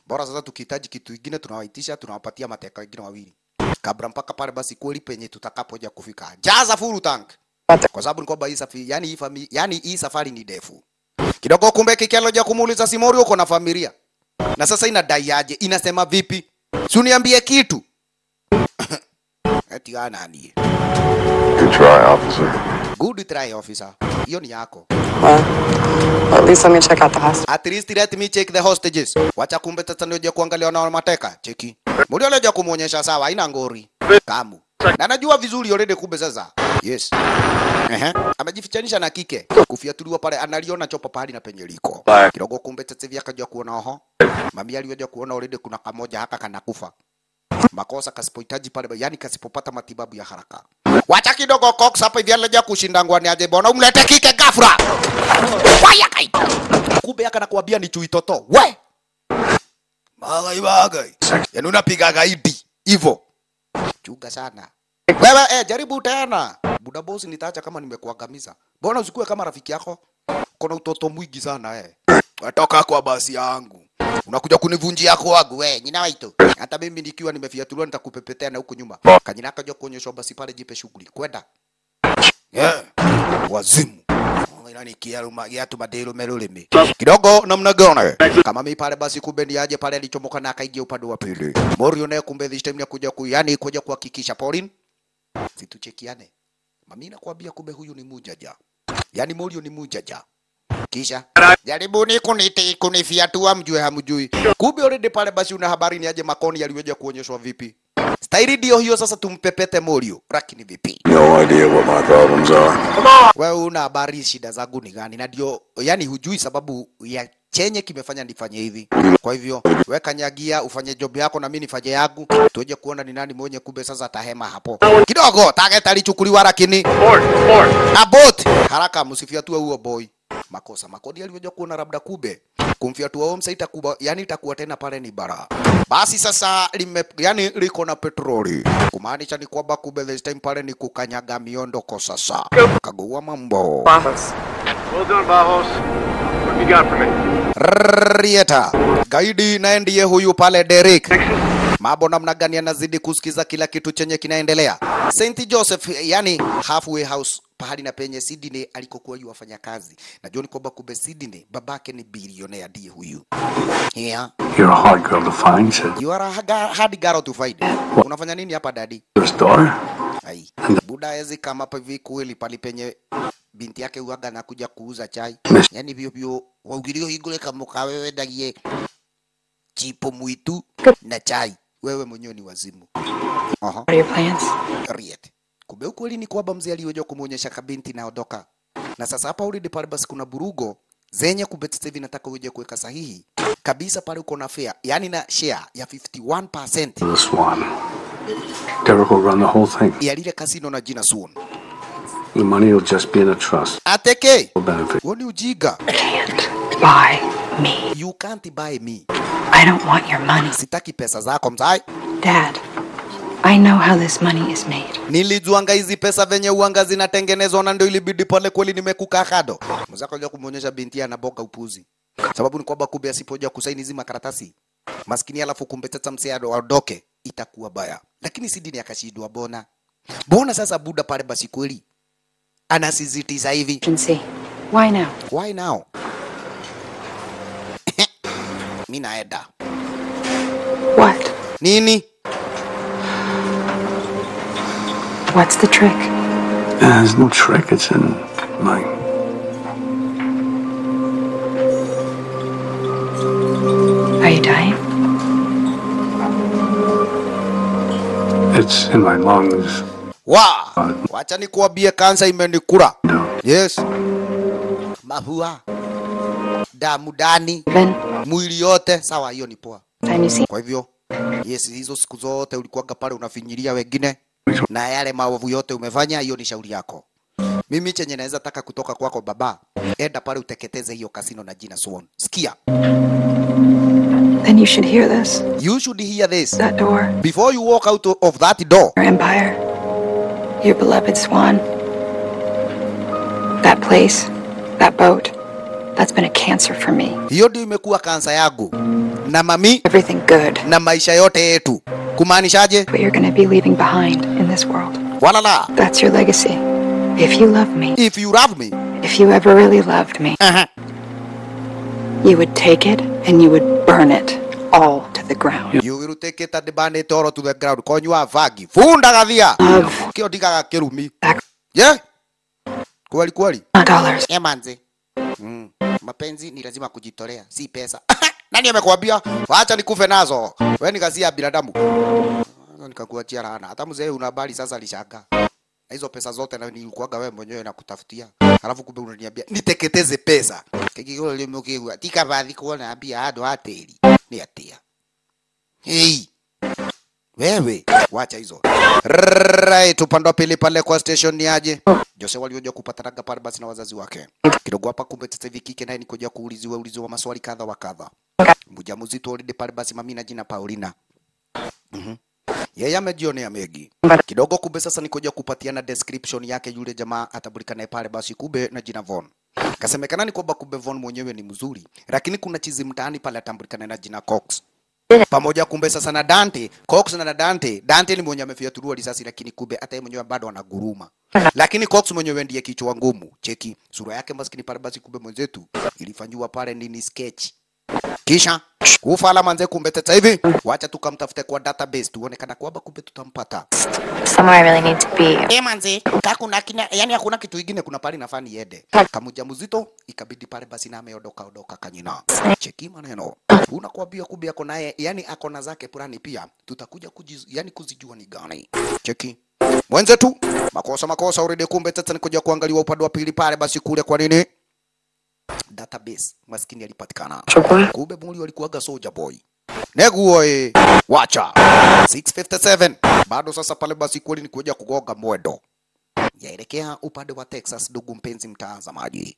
Bora sasa tukihitaji kitu kingine tunawaitisha, tunawapatia mateka wengine wawili. Kabla mpaka pale basi kweli penye tutakapoja kufika. Jaza full tank. Kwa sababu ni kwamba hii safari, yani hii yani hii safari ni ndefu. Kidogo kumbe kiki aloja kumuuliza Simori, uko na familia na sasa inadai aje? Inasema vipi? Si uniambie kitu eti anani. Good try officer. Good try officer. Hiyo ni yako. Well, at least let me check out the hostages. At least let me check the hostages. Wacha kumbe tata ndio je kuangalia wana mateka. Cheki. mbona leo je kumuonyesha sawa, haina ngori. Kamu. Na najua vizuri already kumbe sasa. Yes. Ehe. Amejifichanisha na kike. Kufiatuliwa pale analiona chopa pale na penye liko. Kirogo kumbe tete vya kaja kuona oho. Mami aliyoja kuona already kuna kamoja haka kanakufa. Makosa kasipohitaji pale yani kasipopata matibabu ya haraka. Wacha kidogo Cox hapa hivi anaja kushinda ngwani aje bwana umlete kike ghafla. Waya kai. Kumbe yaka nakuambia ni chui toto. We. Magai magai. Yanuna unapiga gaidi. Hivyo. Chunga sana. Wewe eh, jaribu tena. Buda boss nitaacha kama nimekuangamiza. Mbona usikue kama rafiki yako? Kuna utoto mwingi sana eh. Natoka kwa basi yangu. Unakuja kunivunjia yako wangu wewe, eh, nyina waito. Hata mimi nikiwa nimefiatuliwa nitakupepetea na huko nyuma. Kanyina kaja kuonyeshwa basi pale jipe shughuli. Kwenda. Yeah. Wazimu. Oh, Kidogo namna gani? Kama mimi pale basi kumbe ni aje pale alichomoka na akaingia upande wa pili. Morio naye kumbe this time ni kuja ku yani kuja kuhakikisha Pauline situchekiane. Mami nakwambia kumbe huyu ni mujaja, yaani Morio ni mujaja kisha jaribuni kuniti kunifiatua mjue hamjui. Kumbe already pale basi una habari ni aje Makoni aliweja kuonyeshwa vipi? Staili ndio hiyo sasa, tumpepete Morio lakini vipi? No idea what my problems are. Wewe una habari, shida zangu ni gani? Na ndio yani hujui sababu ya chenye kimefanya nifanye hivi. Kwa hivyo we kanyagia, ufanye job yako na mimi nifanye yangu, tuje kuona ni nani mwenye kumbe sasa tahema hapo kidogo. Tageta lichukuliwa lakini abot haraka haraka, msifyatua huo boy makosa makodi alioja kuona labda kube kumfia kumfyatua Omsa itakuwa yani itakuwa tena pale ni bara basi sasa lime, yani liko na petroli kumaanisha ni kwamba kube this time pale ni kukanyaga miondoko sasa kagua mambo Vamos. Well done, Vamos got for me? Rieta gaidi naye ndiye huyu pale Derek. Mambo namna gani? Anazidi kusikiza kila kitu chenye kinaendelea St Joseph, yani halfway house pahali na penye Sydney alikokuwa yu wafanya kazi. Najua ni kwamba kumbe Sydney babake ni bilionea ndiye huyu. Yeah. You're a hard girl to find. You are a hard girl to find. Unafanya nini hapa daddy? Your store? chai. Buda hezi kama hapa hivi kweli, pali penye binti yake uaga na kuja kuuza chai, yani vyo vyo waugirio hingure wewe dagie chipo mwitu na chai, wewe mwenyewe ni wazimu. Aha. are your plans? Riet. Kumbe ukweli ni kwamba mzee aliyoja kumuonyesha kabinti naondoka, na sasa hapa uli pale basi kuna burugo zenye kubeti sasa hivi nataka uje kuweka sahihi kabisa pale uko na fair, yani na share ya 51%. This one. Derek will run the whole thing. Ya lile kasino na jina Suwon. The money will just be in a trust. Ateke. No benefit. Woni ujiga. Can't buy me. You can't buy me. I don't want your money. Sitaki pesa zako mzai. Dad. I know how this money is made. Nilijuanga hizi pesa venye uanga zinatengenezwa na ndio ilibidi pale kweli nimekuka kado. Mzako anja kumuonyesha binti anaboka upuzi. Sababu ni kwamba kubia sipoja kusaini hizi makaratasi maskini, alafu kumbe tata msee adoke itakuwa baya. Lakini si dini akashindwa, bona bona. Sasa Buda pale basi kweli anasisitiza hivi, why now, why now? mimi naenda what nini? What's the trick? Uh, there's no trick. It's in my it's in my lungs. Wa, wacha ni nikuambie kansa imenikura. Yes. Mahua. Damu ndani. Mwili yote sawa, hiyo ni poa. Kwa hivyo yes, hizo siku zote ulikuwa pale unafinyilia wengine na yale maovu yote umefanya, hiyo ni shauri yako. Mimi chenye naweza taka kutoka kwako baba, enda pale uteketeze hiyo kasino na jina Swan. Sikia. And you should hear this. You should hear this. That door. Before you walk out of that door. Your empire. Your beloved swan. That place. That boat. That's been a cancer for me. Hiyo ndio imekuwa kansa yangu. Na mami. Everything good. Na maisha yote yetu. Kumaanishaje? What you're going to be leaving behind in this world. Walala. That's your legacy. If you love me. If you love me. If you ever really loved me. Uh-huh. You would take it and you would burn it all to the ground. You will take it Yugirutike ta ndibane toro to the ground. Konywa vagi. Funda gavia. gathia. Kio ndigaga kirumi. Yeah. Kweli kweli. Dollars. Emanzi. Mm. Mapenzi ni lazima kujitolea, si pesa. Nani amekwambia? Wacha nikufe nazo. Wewe ni kazi ya binadamu. Nikakuachia laana. Hata mzee una habari sasa alishanga. Na hizo pesa zote na nilikuaga wewe mwenyewe na kutafutia alafu kumbe unaniambia niteketeze pesa kigigolo lime ukigua tika bathi kuona mbia handu ah, ha ni atia hey. wewe wacha hizo right upande wa pili pale kwa station ni aje Jose walioja kupatanaga pale basi na wazazi wake kidogo hapa kumbe sasa hivi kike naye nikoja kuuliziwa wa maswali kadha wa kadha Mbuja muzito ulide pale basi mami na jina Paulina mm -hmm yeye amejionea mengi kidogo. Kumbe sasa nikoja kupatiana description yake yule jamaa atabulikanaye pale, basi kumbe na jina Von kasemekana ni kwamba kumbe Von mwenyewe ni mzuri, lakini kuna chizi mtaani pale atambulikana na jina Cox pamoja kumbe sasa na Dante Cox na na Dante. Dante ni mwenye amefyaturua risasi, lakini kumbe hata yeye mwenyewe bado anaguruma, lakini Cox mwenyewe ndiye kichwa ngumu. Cheki sura yake maskini pale, basi kumbe mwenzetu ilifanywa pale nini sketch kisha kufa kufala manze, kumbe teta hivi, wacha tukamtafute kwa database tuone kana kwamba kumbe tutampata somewhere. I really need to be eh manze, kuna kina, yani hakuna kitu kingine, kuna pale nafani yede. Kamuja mzito ikabidi pale basi, na ameondoka ondoka kanyina. Cheki maneno kuambia kumbe yako naye, yani ako na zake plani pia, tutakuja kuji, yani kuzijua ni gani. Cheki mwenzetu, makosa makosa already, kumbe teta nikuja kuangaliwa upande wa pili pale, basi kule kwa nini database maskini alipatikana kumbe muli walikuwaga soldier boy neguo e wacha 657 bado sasa pale basi kweli ni kuja kugonga mwendo yaelekea upande wa Texas ndugu mpenzi mtazamaji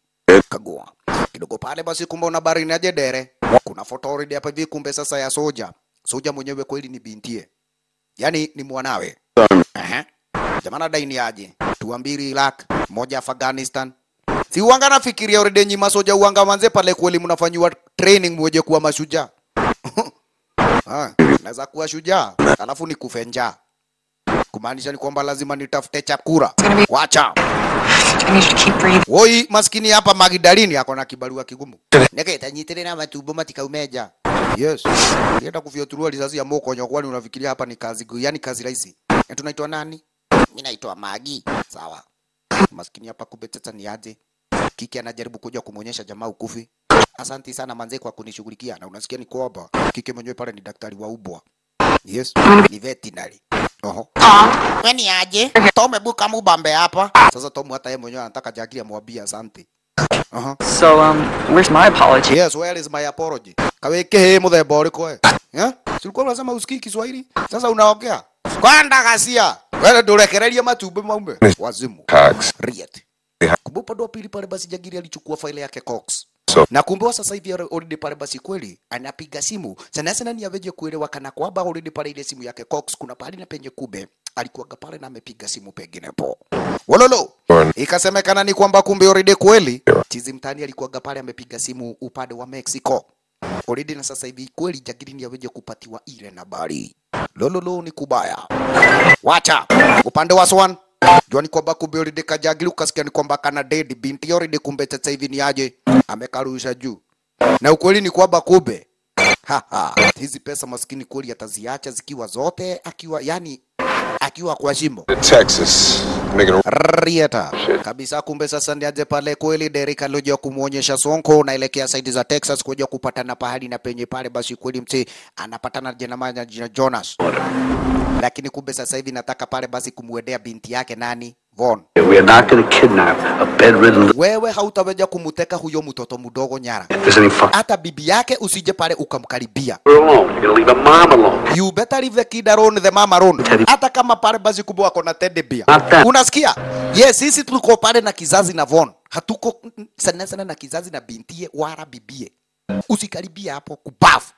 kagua kidogo pale basi kumbe una bari na jedere kuna photo already hapa hivi kumbe sasa ya soja soja mwenyewe kweli ni bintie yani ni mwanawe uh jamana daini aje tuambiri Iraq moja Afghanistan Si uwanga nafikiria already nyi masoja uanga manze pale kweli mnafanyiwa training mweje kuwa mashujaa. Ah, naweza kuwa shujaa alafu ni kufenja Kumaanisha ni kwamba lazima nitafute chakula. Wacha. Woi maskini hapa magidalini ako na kibarua kigumu. Neketa nyitire na matumbo matika umeja. Yes. Ulienda kufyoturua risasi ya moko nyo kwani unafikiria hapa ni kazi yani kazi rahisi. Na tunaitwa nani? Mimi naitwa Magi. Sawa. Maskini hapa kubeteta ni aje? Kiki anajaribu kuja kumuonyesha jamaa ukufi. Asanti sana manzee kwa kunishughulikia, na unasikia ni kwamba Kiki mwenyewe pale ni daktari wa ubwa. Yes, ni veterinary. Oho. Ah, wewe ni aje? Tom hebu kama ubambe hapa. Sasa Tom hata yeye mwenyewe anataka Jackie amwambie asante. Oho. So um, where's my apology? Yes, where is my apology? Kaweke he muthemba ũrĩkũ we? Eh? Silikuwa unasema usikii Kiswahili? Sasa unaongea. Kwanda gasia. Wewe ndio urekererie matumbĩ maume. Wazimu. Riet. Kumbe upande pili pale basi Jagiri alichukua faili yake Cox. So, na kumbe sasa hivi already pale basi kweli anapiga simu sana sana, ni aveje kuelewa kana kwamba already pale ile simu yake Cox kuna pahali na penye kube alikuwa pale na amepiga simu po. wololo. Ikasemekana ni kwamba kumbe already kweli chizi mtani alikuwaga pale amepiga simu upande wa Mexico already, na sasa hivi kweli Jagiri ni aveje kupatiwa ile nambari lololo, ni kubaya. Wacha upande wa Swan Jua ni kwamba kumbe already Kajagiri ukasikia ni kwamba kana dedi binti already kumbe sasa hivi ni aje amekarusha juu. Na ukweli ni kwamba kumbe hizi pesa maskini kweli ataziacha zikiwa zote akiwa yani akiwa kwa shimbo Texas Rieta kabisa. Kumbe sasa nianze pale kweli, Derek alioja kumuonyesha Sonko, naelekea saidi za Texas kuja kupatana pahali na penye pale, basi kweli mti anapatana na Jonas, lakini kumbe sasa hivi nataka pale basi kumwendea binti yake nani Von. We are not going to kidnap a bedridden... Wewe hautaweza kumuteka huyo mtoto mdogo nyara. Hata bibi yake usije pale ukamkaribia. We're alone. alone. You're leave mom You better leave the kid alone, the mom alone. Hata kama pale basi kubwa kona tende bia. Unasikia? Yes, sisi tuko pale na kizazi na Von. Hatuko sana sana na kizazi na bintie wala bibie. Usikaribie hapo kubafu.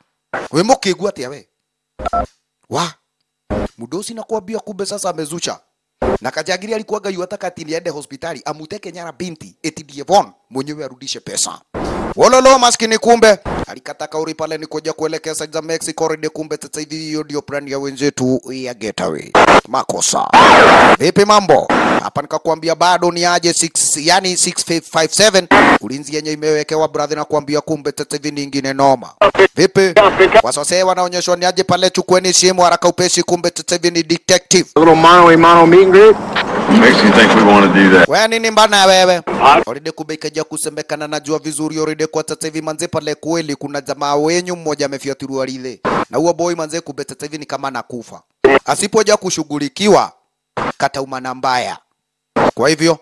Wewe mkigua tia wewe. Wa. Mudosi nakuambia kumbe sasa amezucha na Kajagiri alikuwaga ati niende hospitali amuteke nyara binti eti Dievon mwenyewe arudishe pesa. Wololo maskini, kumbe alikataka uri pale ni kuja kuelekeza za Mexico rede, kumbe sasa hivi hiyo ndio plan ya wenzetu ya getaway. Makosa vipi mambo hapa nikakwambia bado ni aje 6 yani 657 ulinzi yenye imewekewa brother, na kuambia kumbe tete hivi nyingine noma. Vipi kwa sasa wanaonyeshwa ni aje pale? Chukueni simu haraka upeshi, kumbe tete hivi ni detective we nini mbana wewe oride kumbe ikaja kusemekana, najua vizuri oride kwa sasa hivi manze pale kweli kuna jamaa wenyu mmoja amefiatirua ridhe na huo boy manze kumbe sasa hivi ni kama nakufa asipoja kushughulikiwa kata umana mbaya kwa hivyo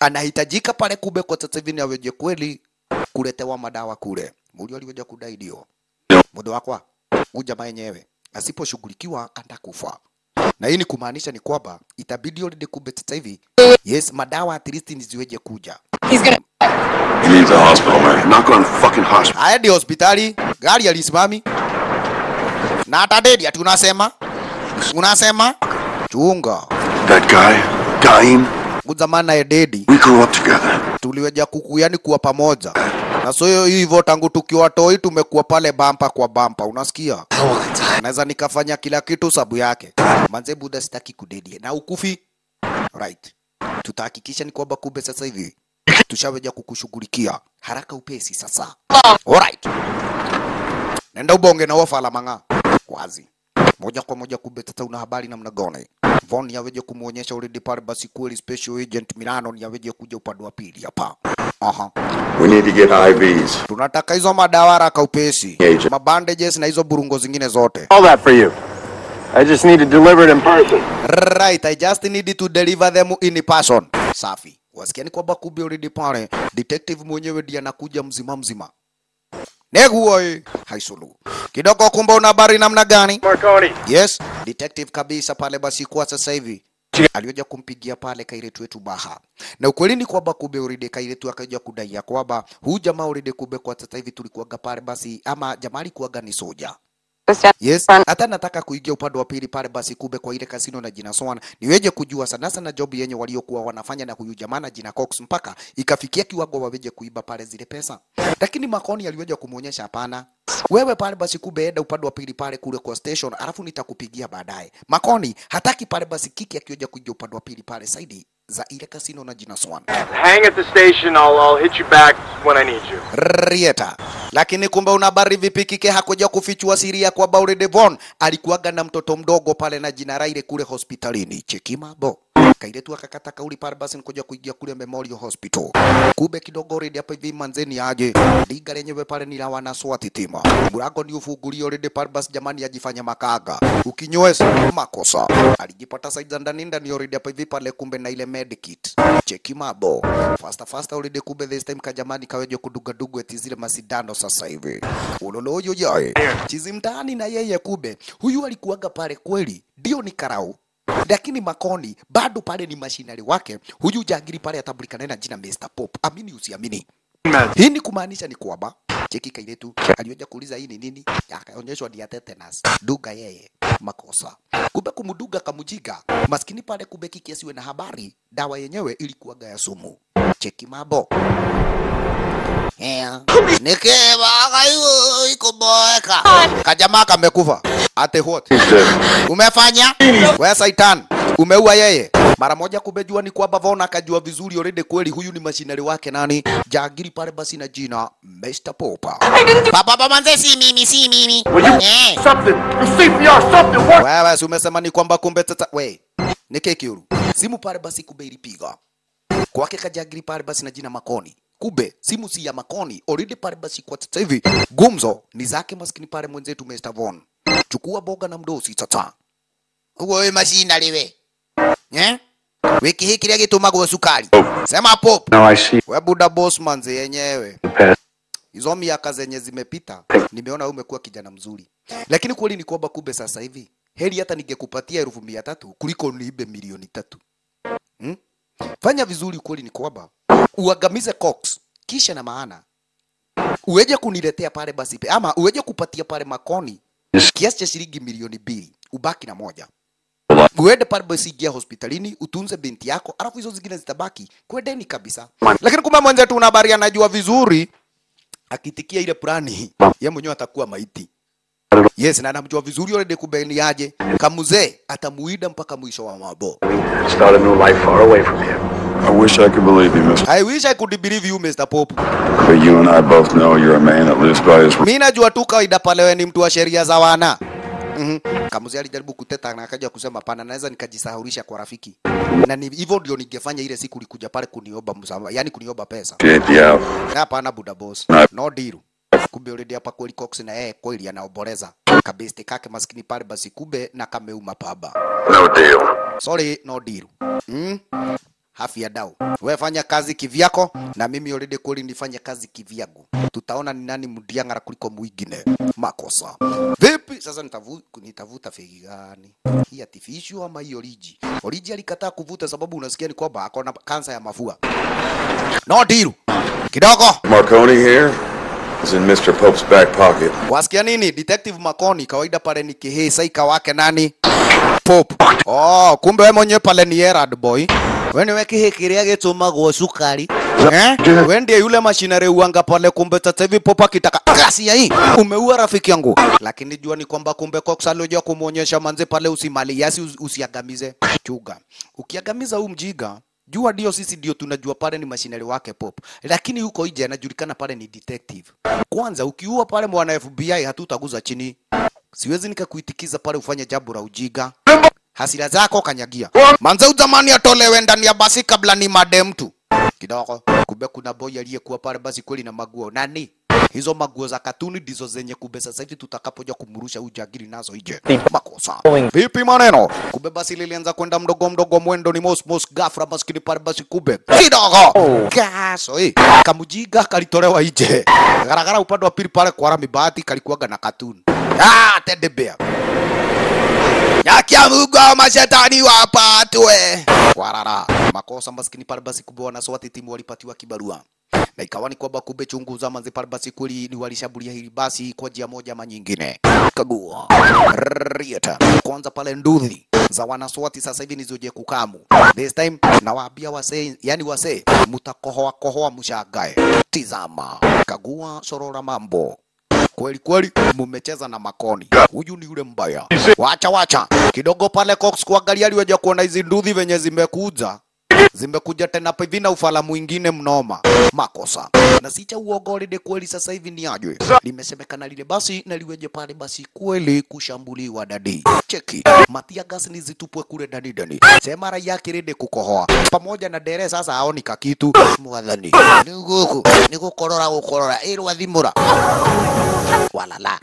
anahitajika pale Kube kwa sasa hivi, aweje kweli kuletewa madawa kule? Mulio aliweja kudai dio Mdo wako kuja mwenyewe, asiposhughulikiwa atakufa. Na hii ni kumaanisha ni kwamba itabidi already Kube sasa hivi, yes, madawa at least niziweje kuja aende hospitali, gari alisimami na hata dedi ati unasema unasema chunga That guy, dying. Nilikuza maana ya dedi, tuliweja kuku, yani kuwa pamoja na sio hivyo, tangu tukiwa toi tumekuwa pale bampa kwa bampa, unasikia? Naweza nikafanya kila kitu sabu yake manze, buda sitaki kudedi na ukufi right. Tutahakikisha ni kwamba kumbe sasa hivi tushaweja kukushughulikia haraka upesi. Sasa alright, nenda ubonge na wafa la mang'aa wazi moja kwa moja kumbe sasa una habari namna gani? Von yaweje kumuonyesha ule pale, basi kweli special agent Milano ni yaweje kuja upande wa pili hapa. Aha. We need to get IVs. Tunataka hizo madawa madawara kaupesi, mabandages na hizo burungo zingine zote. All that for you. I just need to deliver it in person. Right, I just need to deliver them in person. Safi. Wasikia ni kwamba kubi already pale detective mwenyewe ndiye anakuja mzima mzima. Neguoi haisulu kidogo. Kumbe una habari namna gani? Marconi. Yes, detective kabisa pale. Basi kwa sasa hivi alioja kumpigia pale kairetu wetu Baha, na ukweli ni kwamba kube uride kairetu akaja kudaia kwamba huu jamaa uride, kube kwa sasa hivi tulikuwaga pale basi, ama jamaa alikuwaga ni soja Yes, hata nataka kuingia upande wa pili pale, basi kumbe kwa ile kasino na jina Swan niweje kujua sana sana job yenye waliokuwa wanafanya na huyu jamaa na jina Cox, mpaka ikafikia kiwango waweje kuiba pale zile pesa, lakini Makoni aliweje kumuonyesha hapana, wewe pale basi kumbe enda upande wa pili pale kule kwa station, alafu nitakupigia baadaye. Makoni hataki pale basi kiki akioja kuingia upande wa pili pale saidi za ile kasino na jina Swan. Hang at the station, I'll, I'll hit you back when I need you. Rieta. Lakini kumbe unabari vipi kike hakuja kufichua siri ya kwa Baure Devon alikuwaga na mtoto mdogo pale na jina Raile kule hospitalini. Chekima bo tu akakata kauli pale basi nikuja kuingia kule Memorial Hospital. Kube kidogo ready hapa hivi manzeni aje. Dinga lenyewe pale ni la wana SWAT team. Mlango ni ufunguliwa already pale basi jamani ajifanya makaga. Ukinywesa makosa. Alijipata saizi ndani ndani already hapa hivi pale kumbe na ile medikit. Cheki mabo. Fasta fasta already kube this time ka jamani kaweje kuduga dugu eti zile masidano sasa hivi. Uloloyo yaye. Chizi mtaani na yeye kube. Huyu alikuaga pale kweli. Dio ni karau lakini Makoni bado pale ni mashinari wake huyu jangiri pale atambulikana na jina Mr Pop, amini usiamini. Hii ni kumaanisha ni kwamba cheki kaile tu kuuliza hii ni nini, akaonyeshwa ni tetanus duga yeye makosa kumbe kumduga kamujiga maskini pale, kumbe kiki asiwe na habari, dawa yenyewe ilikuwa gaya sumu. Cheki mabo yeah. nikivaga ikuboeka kajamaa kamekufa Ate what? Umefanya? Wewe saitan. Umeua yeye. Mara moja kumejua ni kwamba Vona akajua vizuri already kweli huyu ni mashinari wake nani? Jagiri pale basi na jina Mr. Popa. Baba baba manze si mimi si mimi. Eh. Something. You see me or umesema ni kwamba kumbe tata we. Ni keki uru. Simu pale basi kumbe ilipiga. Kwake kajagiri pale basi na jina Makoni. Kube simu si ya Makoni already pale basi kwa tata hivi. Gumzo ni zake maskini pale mwenzetu Mr. Vaughn. Chukua boga na mdosi tata. uwe we machine liwe. Eh? Wiki hii kile gitũmagwo sukari. Oh. Sema pop. No, I see. We buda boss manzi yenyewe. Hizo miaka zenye zimepita nimeona umekuwa kijana mzuri, lakini kweli ni kwamba kumbe sasa hivi heri hata ningekupatia elfu mia tatu kuliko niibe milioni tatu. Hmm? Fanya vizuri, kweli ni kwamba uangamize Cox kisha na maana uweje kuniletea pale basi, ama uweje kupatia pale makoni kiasi cha shilingi milioni mbili, ubaki na moja. Uende pale basi, ingia hospitalini utunze binti yako, alafu hizo zingine zitabaki kwendeni kabisa. Lakini kumbe mwenzetu una habari, anajua vizuri, akitikia ile plani yeye mwenyewe atakuwa maiti. Yes, na anamjua vizuri yule kubeni aje kamuzee atamuida mpaka mwisho wa mabo. I wish I could believe you, Mr. I wish I could believe you, Mr. Pope. But you and I both know you're a man that lives by his... Mimi najua tu kawaida pale wewe ni mtu wa sheria za wana. Mm -hmm. Kamuzi alijaribu kuteta na akaja kusema pana, naweza nikajisahurisha kwa rafiki, na ni hivyo ndio ningefanya ile siku likuja pale kuniomba msamaha, yani kuniomba pesa. Na Hapana buda boss, no deal. Kumbe already hapa kweli Cox na yeye kweli anaoboreza kabeste kake maskini pale, basi kumbe na kameuma paba. No deal. Sorry, no deal. Mm? afya dau. Wewe fanya kazi kivyako na mimi already kweli nifanye kazi kivyangu. Tutaona ni nani mudiangara kuliko mwingine. Makosa. Vipi sasa nitavuta nitavuta fegi gani? Hii artificial ama hii oriji? Oriji alikataa kuvuta sababu unasikia ni kwamba ako na kansa ya mafua. No deal. Kidogo. Marconi here. Is in Mr. Pope's back pocket. Wasikia nini? Detective Marconi kawaida pale ni kihei saika wake nani? Pope. Oh, kumbe wewe mwenyewe pale ni Herald boy we niwe kihi kiria gitumagwo cukari eh? wendie yule mashine reuanga pale kumbe tatevi popa kitaka ah, ghasia hii umeua rafiki yangu lakini jua ni kwamba kumbe Cox alijua kumwonyesha manze pale usimali yasi us, chuga ukiagamiza huu mjiga jua ndio sisi ndio tunajua pale ni mashinari wake pop, lakini huko nje anajulikana pale ni detective. Kwanza ukiua pale mwana FBI hatutaguza chini. Siwezi nikakuitikiza pale ufanye jabu la ujiga hasira zako kanyagia manzeu zamani atolewe ndani ya basi kabla ni made mtu kidogo. Kumbe kuna boy aliyekuwa pale basi kweli na maguo nani hizo maguo za katuni ndizo zenye kumbe sasa hivi tutakapoja kumrusha ujagiri nazo ije makosa vipi maneno kumbe basi lilianza kwenda mdogo mdogo mwendo ni mos mos gafra maskini pale basi kumbe kidogo kaso eh kamujiga kalitolewa ije garagara upande wa pili pale kwa rami bahati kalikuwaga na katuni ah tedebea yakiamugwa mashetani wapatwe warara makosa maskini Parbasi na wanaswati timu walipatiwa kibarua na ikawa ni kwamba kumbe chungu zama zi Parbasi kweli ni walishambulia hili basi kwa njia moja ama nyingine. Kagua rieta kwanza pale nduthi za wanaswati sasa hivi nizoje kukamu this time, nawaambia yani mtakohoa kohoa mshangae. Tizama, kagua, sorora mambo Kweli kweli mumecheza na Makoni. Huyu ni yule mbaya. Wacha wacha kidogo pale Cox kuangalia aliweja kuona hizi nduthi venye zimekuja zimekuja tena vina ufala mwingine mnoma makosa na sicha uogolide kweli. Sasa hivi ni ajwe limesemekana lile basi na liweje pale basi kweli kushambuliwa dadi cheki matia gas ni zitupwe kule dani dani sema raia kirede kukohoa pamoja na dere sasa aoni kakitu mwathani niguku nigukorora gukorora irwathimura walala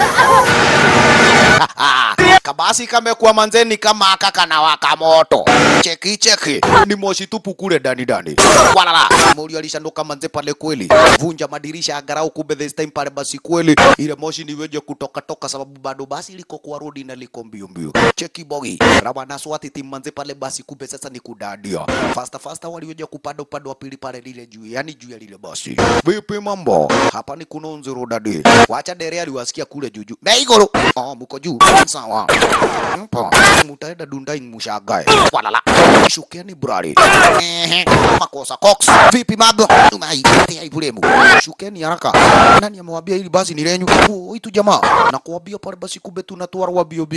kabasi kamekuwa manzeni kama aka kana waka moto cheki cheki ni moshi tu tupu kule ndani ndani. Walala. Mori alishanduka manze pale kweli. Vunja madirisha agarau kumbe this time pale basi kweli. Ile moshi ni weje kutoka toka sababu bado basi liko kwa rodi na liko mbio mbio. Cheki bogi. Rabana swati tim manze pale basi kumbe sasa ni kudadia. Fasta fasta waliweje kupanda upande wa pili pale lile juu. Yaani juu ya lile basi. Vipi mambo? Hapa ni kuno nzuru dadi. Wacha dere aliwasikia kule juu juu. Na igoro. Ah, mko juu. Sawa. Mpo. Mutaenda dundai mshagae. Walala. Shukeni brari makosa Cox, vipi mago, ibulemu, shukeni haraka. Nani amewambia hili basi ni lenyu? Itu jamaa nakuambia pale basi, kumbe tunatwarwa bio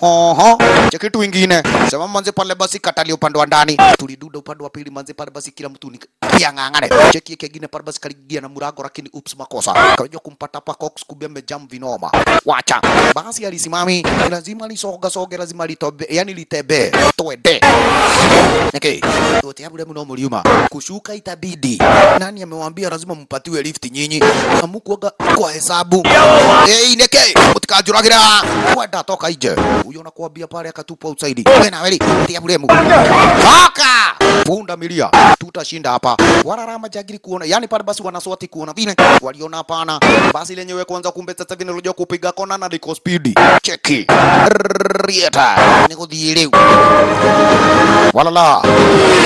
Oho, cha kitu ingine sema manze pale basi, katali upande wa ndani, tuliduda upande wa pili manze pale basi, kila mtu ni pia ngangane. Cheki kingine pale basi, kaligia na murago, lakini ups, makosa kawajua kumpata pa Cox, kumbe amejam vinoma. Wacha basi, alisimami lazima lisoga soge, lazima litobe, yani litebe twende okay yote hapo demu, ndio mliuma kushuka, itabidi nani amewambia lazima mpatiwe lift nyinyi? Hamkuoga kwa hesabu eh, ineke utikajuragira kwenda toka nje, huyo nakuambia pale akatupa outside wewe na wewe tia demu toka punda milia, tutashinda hapa. wararama jagiri kuona yani pale basi wanaswati kuona vile waliona, hapana, basi lenyewe kwanza. Kumbe sasa vile vinarejea kupiga kona na liko speed cheki rieta ni kudhiri walala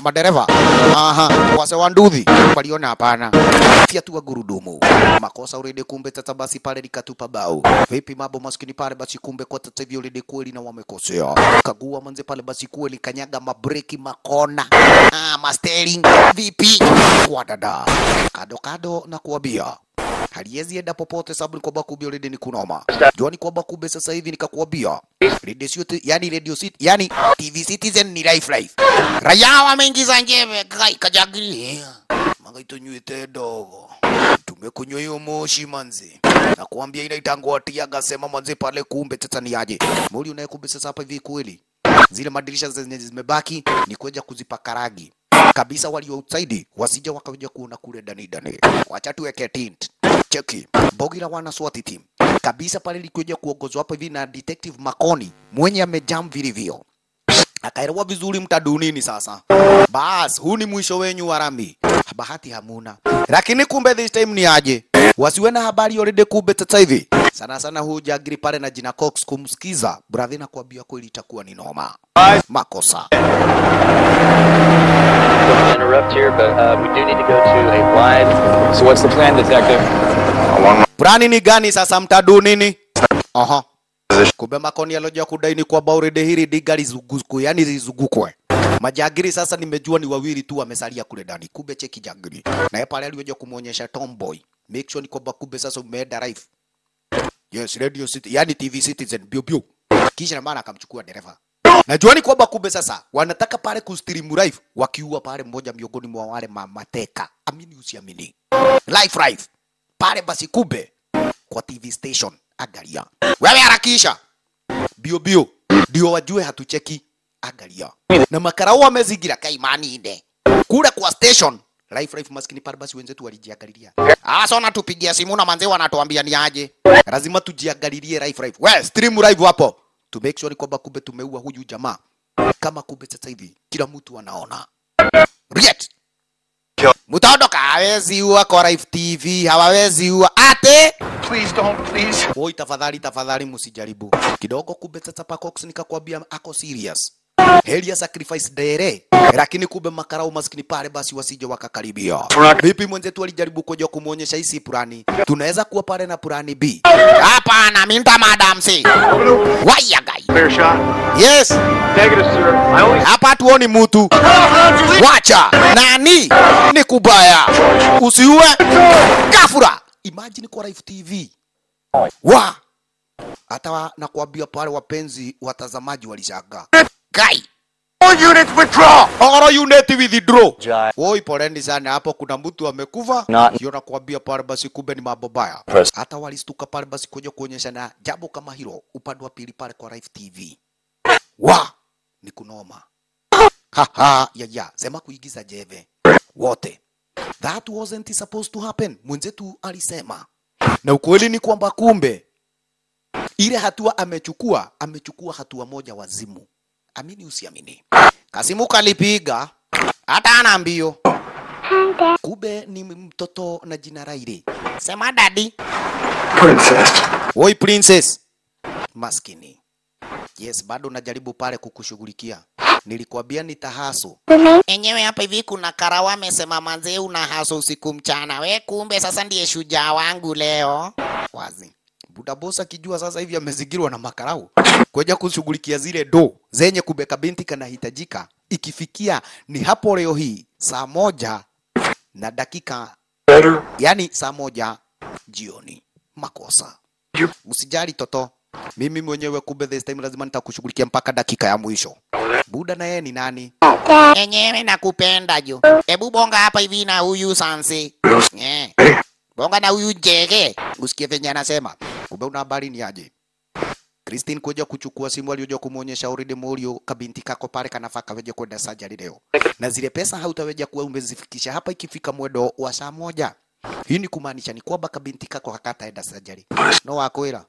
madereva, aha, wase wa nduthi waliona, hapana, tu gurudumu makosa urede. Kumbe sasa basi pale likatupa bao, vipi mambo maskini pale basi. Kumbe kwa sasa hivi urede kweli na wamekosea, kagua manze pale basi kweli kanyaga mabreki makona ah, mastering vipi wadada kado kado na kuwabia haliezi enda popote sababu nilikwambia kumbe already ni kunoma. Jua nilikwambia kumbe sasa hivi nikakuambia radio city, yani radio city, yani TV Citizen ni life life. Raia wameingiza ngeve kai kajagiri eh. magaito nyuite dogo tumekunywa hiyo moshi manzi, ina nakwambia inaitangoatiaga sema manzi pale, kumbe sasa ni aje muri unayekumbe sasa hapa hivi kweli zile madirisha zenye zimebaki ni kuja kuzipaka rangi kabisa, walio outside wasije wakaja kuona kule ndani ndani. Wacha tuweke tint cheki bogi la wana SWAT team kabisa pale likuja kuongozwa hapo hivi na detective Makoni mwenye amejam vilivyo akaelewa vizuri mtadunini. Sasa bas, huu ni mwisho wenyu warami, bahati hamuna. Lakini kumbe this time ni aje, wasiwe na habari already. Kumbe sasa hivi sana sana huu jagri pale na jina Cox kumsikiza Bravi, na kuambia kweli itakuwa ni noma makosa Brani uh, ni gani sasa, mtadu nini? Aha. Kumbe Makoni alojua kudai ni kwa baure dehiri diga lizugukwe, yani lizugukwe. Majagiri sasa nimejua ni wawili tu wamesalia kule ndani. Kumbe cheki jagiri. Na yeye pale aliweza kumuonyesha Tomboy. Make sure ni kwamba kumbe sasa umeenda live. Yes, Radio City, yani TV Citizen biu biu. Kisha na mara akamchukua dereva. Najua ni kwamba kumbe sasa wanataka pale ku stream live wakiua pale mmoja miongoni mwa wale mamateka. Amini usiamini. Live live. Pale basi kumbe kwa TV station agalia. Wewe harakisha. Bio bio. Ndio wajue hatucheki agalia. Na makarao wamezingira kaimani ide. Kule kwa station Life Life maskini parbasi wenzetu walijiangalilia. Ah, na tupigia simu na manzee wanatuambia ni aje. Lazima tujiangalilie Life Life. Wewe stream live hapo. To make sure kwamba kumbe tumeua huyu jamaa. Kama kumbe sasa hivi kila mtu anaona. React. Mutaondoka hawezi ua kwa Life TV, hawawezi ua ate. Please don't please. Oi, tafadhali tafadhali msijaribu. Kidogo kumbe sasa Pacox nikakwambia ako serious heri ya sacrifice dere, lakini kumbe makarau maskini pale basi wasije wakakaribia. Vipi mwenzetu alijaribu kuja kumuonyesha hisi purani, tunaweza kuwa pale na purani B. Hapana, mimi ndo madam C. Waya gai. Fair shot. Yes. Negative sir. I only Hapa tuoni mutu. Wacha. Nani? Ni kubaya. Usiue. Kafura. Imagine kwa Live TV. Wa. Hata nakuambia pale wapenzi watazamaji walishangaa. Kai. All units withdraw. All units withdraw. Woi, poleni sana hapo kuna mtu amekufa. Sio nakwambia pale basi kumbe ni mambo baya. Hata walistuka pale basi kuja kuonyeshana jambo kama hilo upande wa pili pale kwa Live TV. Wa ni kunoma. Ha ha ya ya, sema kuigiza jeve. Wote. That wasn't supposed to happen. Mwenzetu alisema. Na ukweli ni kwamba kumbe ile hatua amechukua, amechukua hatua moja wazimu amini usiamini, Kasimu kalipiga hata ana mbio kube ni mtoto na jina Raili. Sema dadi princess. Oi princess, maskini. Yes, bado najaribu pale kukushughulikia. Nilikwambia nitahaso enyewe hapa hivi. Kuna karawa amesema manzee, una haso usiku mchana. We kumbe sasa ndiye shujaa wangu leo wazi. Buda bosa kijua sasa hivi amezingirwa na makarau kuja kushughulikia zile do zenye kubeka binti kanahitajika. Ikifikia ni hapo leo hii saa moja na dakika Better. yani saa moja jioni, makosa msijali toto, mimi mwenyewe kumbe this time lazima nitakushughulikia mpaka dakika ya mwisho. Buda na yeye ni nani? Enyewe nakupenda jo. Hebu bonga hapa hivi na huyu sansi. Yeah. Eh. Bonga na huyu jege. Usikie venye anasema. Umeona habari ni aje? Christine kuja kuchukua simu aliyoja kumuonyesha uridi mulio kabinti kako pale kanafaka weje kwenda sajali leo. Na zile pesa hautaweja kuwa umezifikisha hapa ikifika mwedo wa saa moja. Hii ni kumaanisha ni kwamba kabinti kako hakataenda sajari. No wakwira.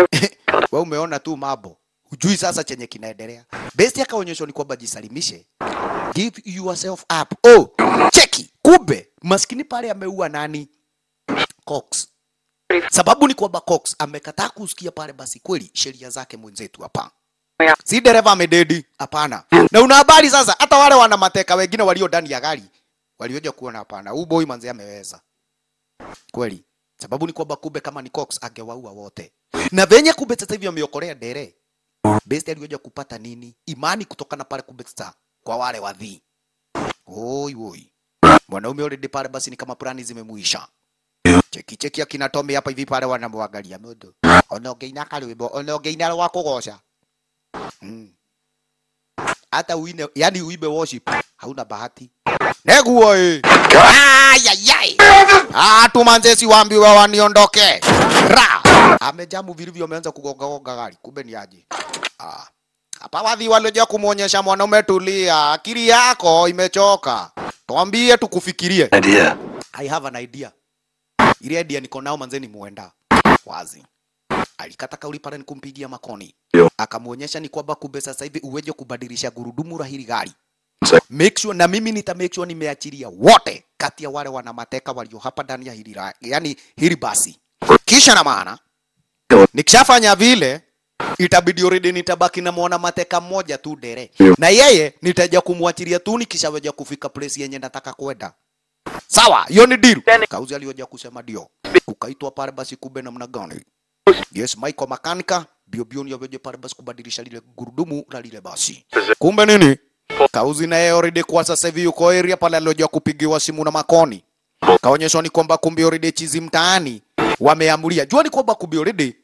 Wewe umeona tu mambo. Hujui sasa chenye kinaendelea. Besti akaonyeshwa ni kwamba jisalimishe. Give yourself up. Oh, cheki. Kumbe maskini pale ameua nani? Cox. Sababu ni kwamba Cox amekataa kusikia pale, basi kweli sheria zake mwenzetu hapa yeah. Si dereva amededi? Hapana. yeah. Na una habari sasa, hata wale wana mateka wengine walio ndani ya gari walioja kuona, hapana, huyu boy manzi ameweza kweli. Sababu ni kwamba kumbe kama ni Cox angewaua wote, na venye kumbe sasa hivi ameokolea dere best, alioja kupata nini? Imani kutokana pale, kumbe sasa kwa wale wadhi, oi oi, mwanaume already pale, basi ni kama plani zimemuisha cheki cheki akina Tommy hapa hivi pale wanamwangalia mundu ona ungeina karwimbo ona ungeina rwa kugoca mm. hata uine yani uibe worship hauna bahati neguo ä ayayai atumanzesi ah, wambiwa waniondoke ra amejamu vilivyo ameanza kugongagonga gari kumbe ni aje ah. hapa wadhi walioja kumuonyesha mwanaume tulia akili yako imechoka Tuambie tukufikirie idea. I have an idea ile idea niko nao manzeni, muenda wazi. Alikata kauli pale nikumpigia makoni, akamuonyesha ni kwamba kumbe sasa hivi uweje kubadilisha gurudumu la hili gari. Make sure na mimi nita make sure nimeachilia wote kati ya wale wana mateka walio hapa ndani ya hili yani hili basi. Kisha na maana nikishafanya vile itabidi already nitabaki na muona mateka mmoja tu dere, na yeye nitaja kumwachilia tu nikishaweja kufika place yenye nataka kwenda. Sawa, hiyo ni deal. Kauzi alioja kusema ndio. Kukaitwa pale basi kumbe namna gani? Yes, Michael Makanika bio bio ni yoje pale basi kubadilisha lile gurudumu la lile basi. Kumbe nini? Kauzi na yeye already kwa sasa hivi yuko area pale alioja kupigiwa simu na Makoni. Kaonyeshwa ni kwamba kumbe already chizi mtaani wameamulia. Jua ni kwamba kumbe already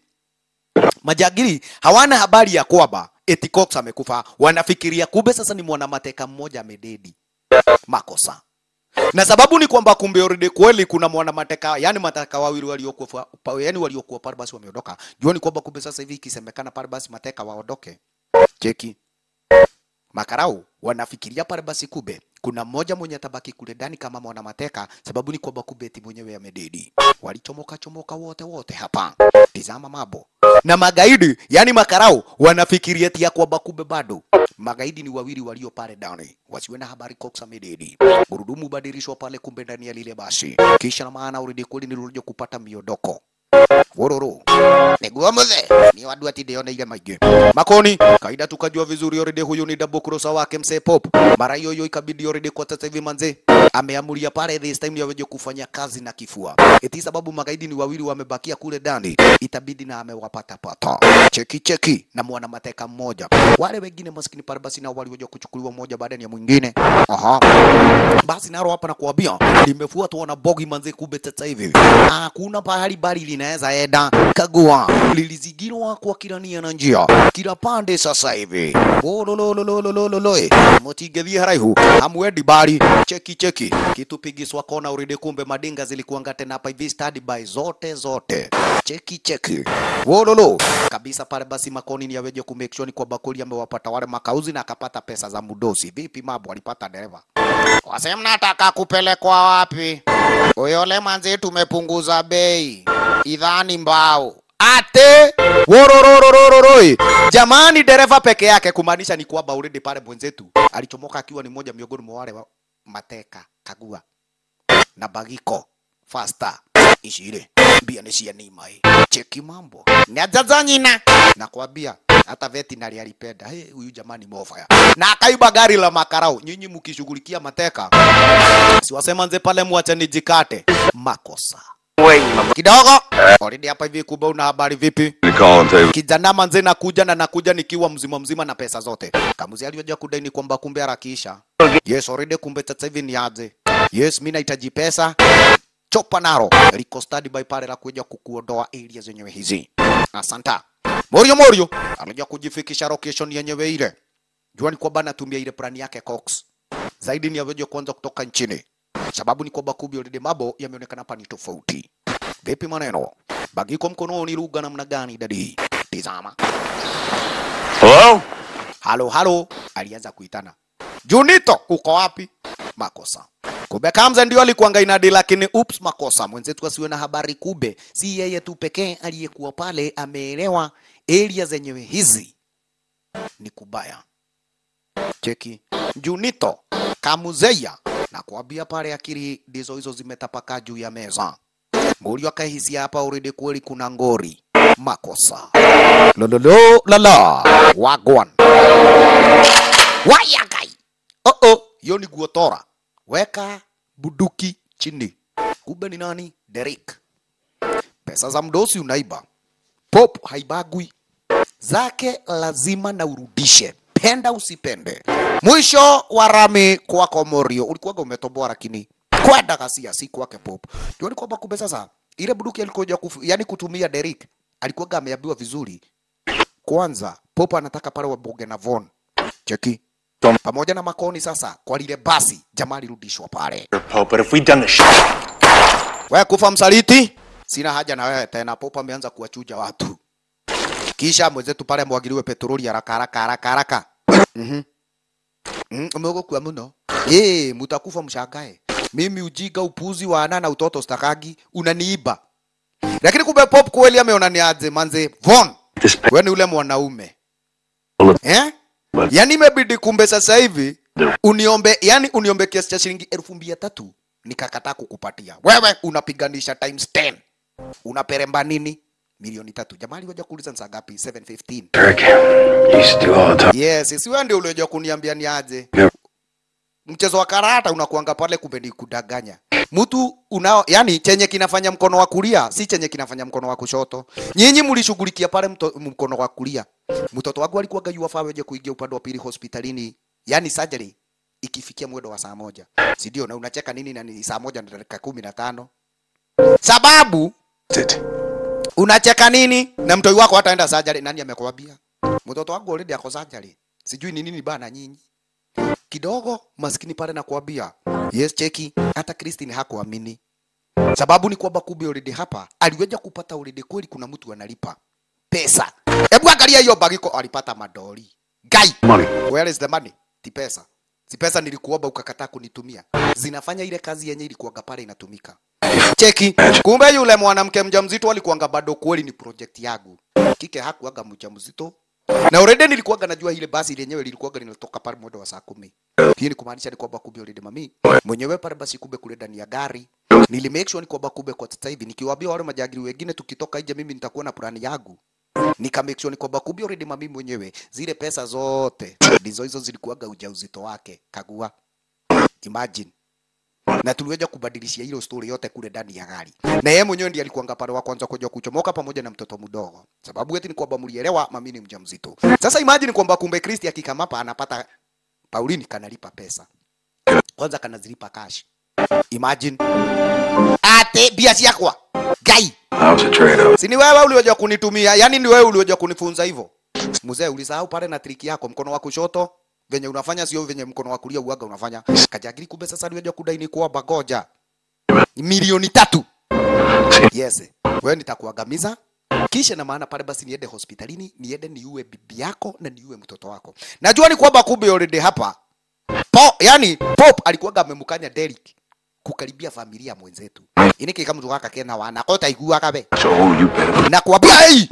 majagiri hawana habari ya kwamba eti Cox amekufa. Wanafikiria kumbe sasa ni mwana mateka mmoja amededi. Makosa na sababu ni kwamba kumbe already kweli kuna mwana mateka yani mateka wawili waliokuwa yani waliokuwa Parbas wameondoka. Jua ni kwamba kumbe sasa hivi ikisemekana Parbas mateka waondoke, cheki makarau wanafikiria Parbas kumbe kuna mmoja mwenye atabaki kule ndani kama mwana mateka, sababu ni kwamba kubeti mwenyewe amededi. Walichomoka chomoka wote wote hapa, tizama mambo na magaidi, yani makarau wanafikiria tia kwamba kumbe bado magaidi ni wawili walio pale ndani, wasiwe na habari Cox amededi. Gurudumu badilishwa pale, kumbe ndani ya lile basi, kisha na maana uridi kweli nilioje kupata miondoko Wororo. niguo muthe ni wandu ati ndioneire maingi makoni kaida tukajua vizuri already huyu ni double crosser wake mse pop mara hiyo hiyo ikabidi already kwa sasa hivi manze ameamulia pale this time ndio kufanya kazi na kifua. Eti sababu magaidi ni wawili wamebakia kule ndani, itabidi na amewapata pata cheki cheki na mwana mateka mmoja, wale wengine maskini pale basi nao waliweza kuchukuliwa mmoja baada ya mwingine. Aha, basi naro hapa na kuambia limefuatwa na bogi manze, kube tata hivi kuna pahali bali linaweza enda. Kagua lilizigirwa kwa kila na njia, kila pande sasa hivi. Wolololololololoi mutingethie haraihu hamwendi bari cheki cheki hiki kitu pigiswa kona uridi, kumbe madinga zilikuanga tena hapa hivi study by zote zote, cheki cheki wololo kabisa pale. Basi makoni ni yaweje ni kwa bakuli, amewapata wale makauzi na akapata pesa za mudosi. Vipi mabu alipata dereva wasema, nataka kupelekwa wapi huyo lemanzi? Tumepunguza bei idhani mbao ate wororororororoi jamani, dereva peke yake, kumaanisha ni kwamba uridi pale mwenzetu alichomoka akiwa ni mmoja miongoni mwa wale mateka kagua na bagiko fasta ishire bia mbia nĩ cia nima cheki mambo nyanjaza nyina kwambia hata veterinary alipenda hey, huyu jamani mofaya na akaiba gari la makarau nyinyi mkishughulikia mateka siwasema nze pale mwache nijikate makosa kidogo. Already eh. hapa hivi kubwa, una habari vipi? Kijana manze, nakuja na nakuja nikiwa mzima mzima na pesa zote. Kamuzi aliyoja kudai ni kwamba kumbe harakisha. Yes, already kumbe sasa hivi ni aje? Yes, mimi nahitaji pesa. Chopa naro. Liko study by pale la kuja kukuondoa area zenyewe hizi. Asanta. Morio Morio alija kujifikisha location yenyewe ile. Jua ni kwamba anatumia ile plani yake Cox. Zaidi ni avyoje kwanza kutoka nchini. Sababu ni kwamba Kubi Dede Mabo yameonekana hapa ni tofauti. Vipi maneno? Bagiko mkononi lugha namna gani dadi? Tizama. Hello? Halo halo, alianza kuitana. Junito, uko wapi? Makosa. Kube Kamza ndio alikuwa ngainadi, lakini oops, makosa. Mwenzetu asiwe na habari. Kube si yeye tu pekee aliyekuwa pale, ameelewa area zenyewe hizi ni kubaya. Cheki Junito Kamuzeya na kuambia pale, akili ndizo hizo zimetapaka juu ya meza. Ngori akahisia hapa uridi kweli kuna ngori makosa lololo lala wagwan wayagai oh oh, hiyo ni guotora. Weka buduki chini. Kumbe ni nani? Derek. Pesa za mdosi unaiba, pop haibagui zake lazima na urudishe penda usipende. Mwisho wa rami kwako Morio, ulikuwaga umetoboa lakini kwenda ghasia si kwake Pop. Ndio ni kwamba kumbe sasa ile bunduki alikuja kufu, yani kutumia Derek alikuwaga ameambiwa vizuri. Kwanza Pop anataka pale wabonge na Von. Cheki. Pamoja na Makoni sasa kwa lile basi jamaa alirudishwa pale. But if we done this shit. Wewe kufa msaliti? Sina haja na wewe tena. Popo ameanza kuwachuja watu. Kisha mwezetu pale mwagiliwe petroli haraka haraka haraka haraka. Mhm. Mhm, umegokua muno ee mutakufa mshangae mimi ujiga upuzi wa anana utoto stakagi unaniiba lakini kumbe pop kweli ameona ni aje manze von wewe ni ule mwanaume eh? yani imebidi kumbe sasa hivi uniombe yani uniombe kiasi cha shilingi elfu mbili tatu nikakataa kukupatia wewe unapiganisha times 10 unaperemba nini milioni tatu. Jamaa alikuja kuuliza ni saa ngapi? 715. Yes, si wewe ndio uliojua kuniambia ni aje. Mchezo wa karata unakuanga pale, kumbe ni kudanganya. Mtu unao yani, chenye kinafanya mkono wa kulia si chenye kinafanya mkono wa kushoto. Nyinyi mlishughulikia pale mto, mkono wa kulia. Mtoto wangu alikuwa gaiwa fawe aje kuingia upande wa pili hospitalini. Yani surgery ikifikia mwendo wa saa moja. Si ndio? Na unacheka nini? Na ni saa moja na dakika kumi na tano sababu Tete. Unacheka nini? Na mtoi wako hataenda sajari Nani amekwambia? Mtoto wangu already ako sajari Sijui ni nini bana nyinyi. Kidogo maskini pale nakwambia. Yes, cheki. Hata Christine hakuamini. Sababu ni kwamba kumbe already hapa aliweja kupata already kweli kuna mtu analipa pesa. Hebu angalia hiyo bagiko alipata madoli. Guy, money. Where is the money? Ti pesa. Si pesa nilikuomba ukakataa kunitumia. Zinafanya ile kazi yenye ilikuwa pale inatumika. Cheki, kumbe yule mwanamke mjamzito alikuanga bado kweli ni project yangu. Kike hakuaga mjamzito. Na already nilikuwaga najua ile basi lenyewe lilikuwaga linatoka pale mwendo wa saa kumi. Hii ni kumaanisha ni kwamba kumbe already mami mwenyewe pale basi kumbe kule ndani ya gari. Nili make sure ni kwamba kumbe kwa sasa hivi nikiwaambia wale majagiri wengine tukitoka nje mimi nitakuwa na plani yangu. Nika make sure ni kwamba kumbe already mami mwenyewe zile pesa zote ndizo hizo zilikuwaga ujauzito wake. Kagua. Imagine na tuliweza kubadilishia hilo story yote kule ndani ya gari, na yeye mwenyewe ndiye alikuanga pale wa kwanza kuja kuchomoka pamoja na mtoto mdogo, sababu eti ni kwamba mlielewa mami ni mjamzito. Sasa imagine kwamba kumbe Kristi akikamapa anapata Paulini kanalipa pesa kwanza, kanazilipa cash. Imagine ate bia yako gai, si ni wewe uliweza kunitumia, yani ni wewe uliweza kunifunza hivyo mzee. Ulisahau pale na triki yako mkono wa kushoto venye unafanya sio venye mkono wa kulia uaga unafanya. Kajagiri kumbe sasa ni kudai ni kuomba bagoja. milioni tatu. Yes, wewe nitakuagamiza. kisha na maana pale basi niende hospitalini, niende niue bibi yako na niue mtoto wako. Najua ni kwamba kumbe already hapa po, yani pop alikuwaga amemkanya Derek kukaribia familia mwenzetu Ini iniki kama tuka kena wana kota iguwa iguaga we na kuambia hey,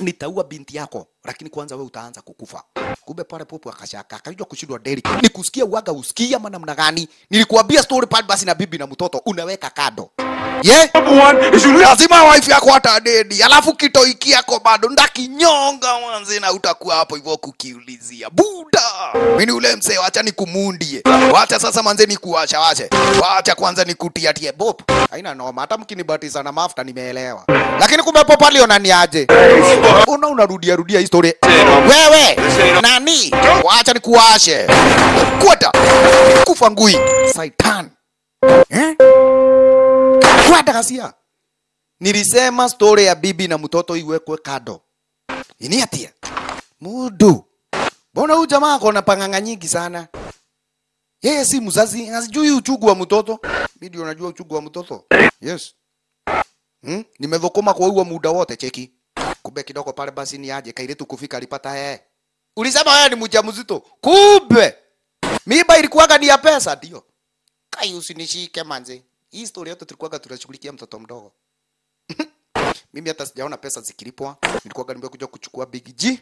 nitaua binti yako lakini kwanza wewe utaanza kukufa. Kumbe pale popo akashaka, akajua kushindwa deli. Nikusikia uaga usikia ama namna gani? Nilikuambia story pale basi na bibi na mtoto unaweka kado. Ye? Yeah? Lazima wife yako hata dedi. Alafu kitoiki yako bado ndakinyonga mwanzi na utakuwa hapo hivyo kukiulizia. Buda. Mimi ule mzee acha nikumundie. Wacha sasa manze nikuacha wache. Wacha kwanza nikutia tie bop. Haina noma hata mkinibatiza na mafuta nimeelewa. Lakini kumbe popo aliona niaje? Una unarudia rudia, rudia story. wewe nani? Wacha nikuwashe kwata kufa ngui saitan eh? kwata kasia. Nilisema story ya bibi na mtoto iwekwe kado, ini atia mudu. Mbona huyu jamaa ako panganga nyingi sana? Yeye si mzazi, hasijui uchungu wa mtoto. Bidi unajua uchungu wa mtoto? Yes. Hmm? Nimedhokoma kwa huo muda wote, cheki kumbe kidogo pale basi ni aje kairetu kufika alipata yeye. Ulisema wewe ni mja mzito. Kumbe mimba ilikuwaga ni ya pesa ndio. Kai usinishike manze. Hii story yote tulikuwaga tunashughulikia mtoto mdogo. Mimi hata sijaona pesa zikilipwa. Nilikuwaga nimekuja kuchukua Big G.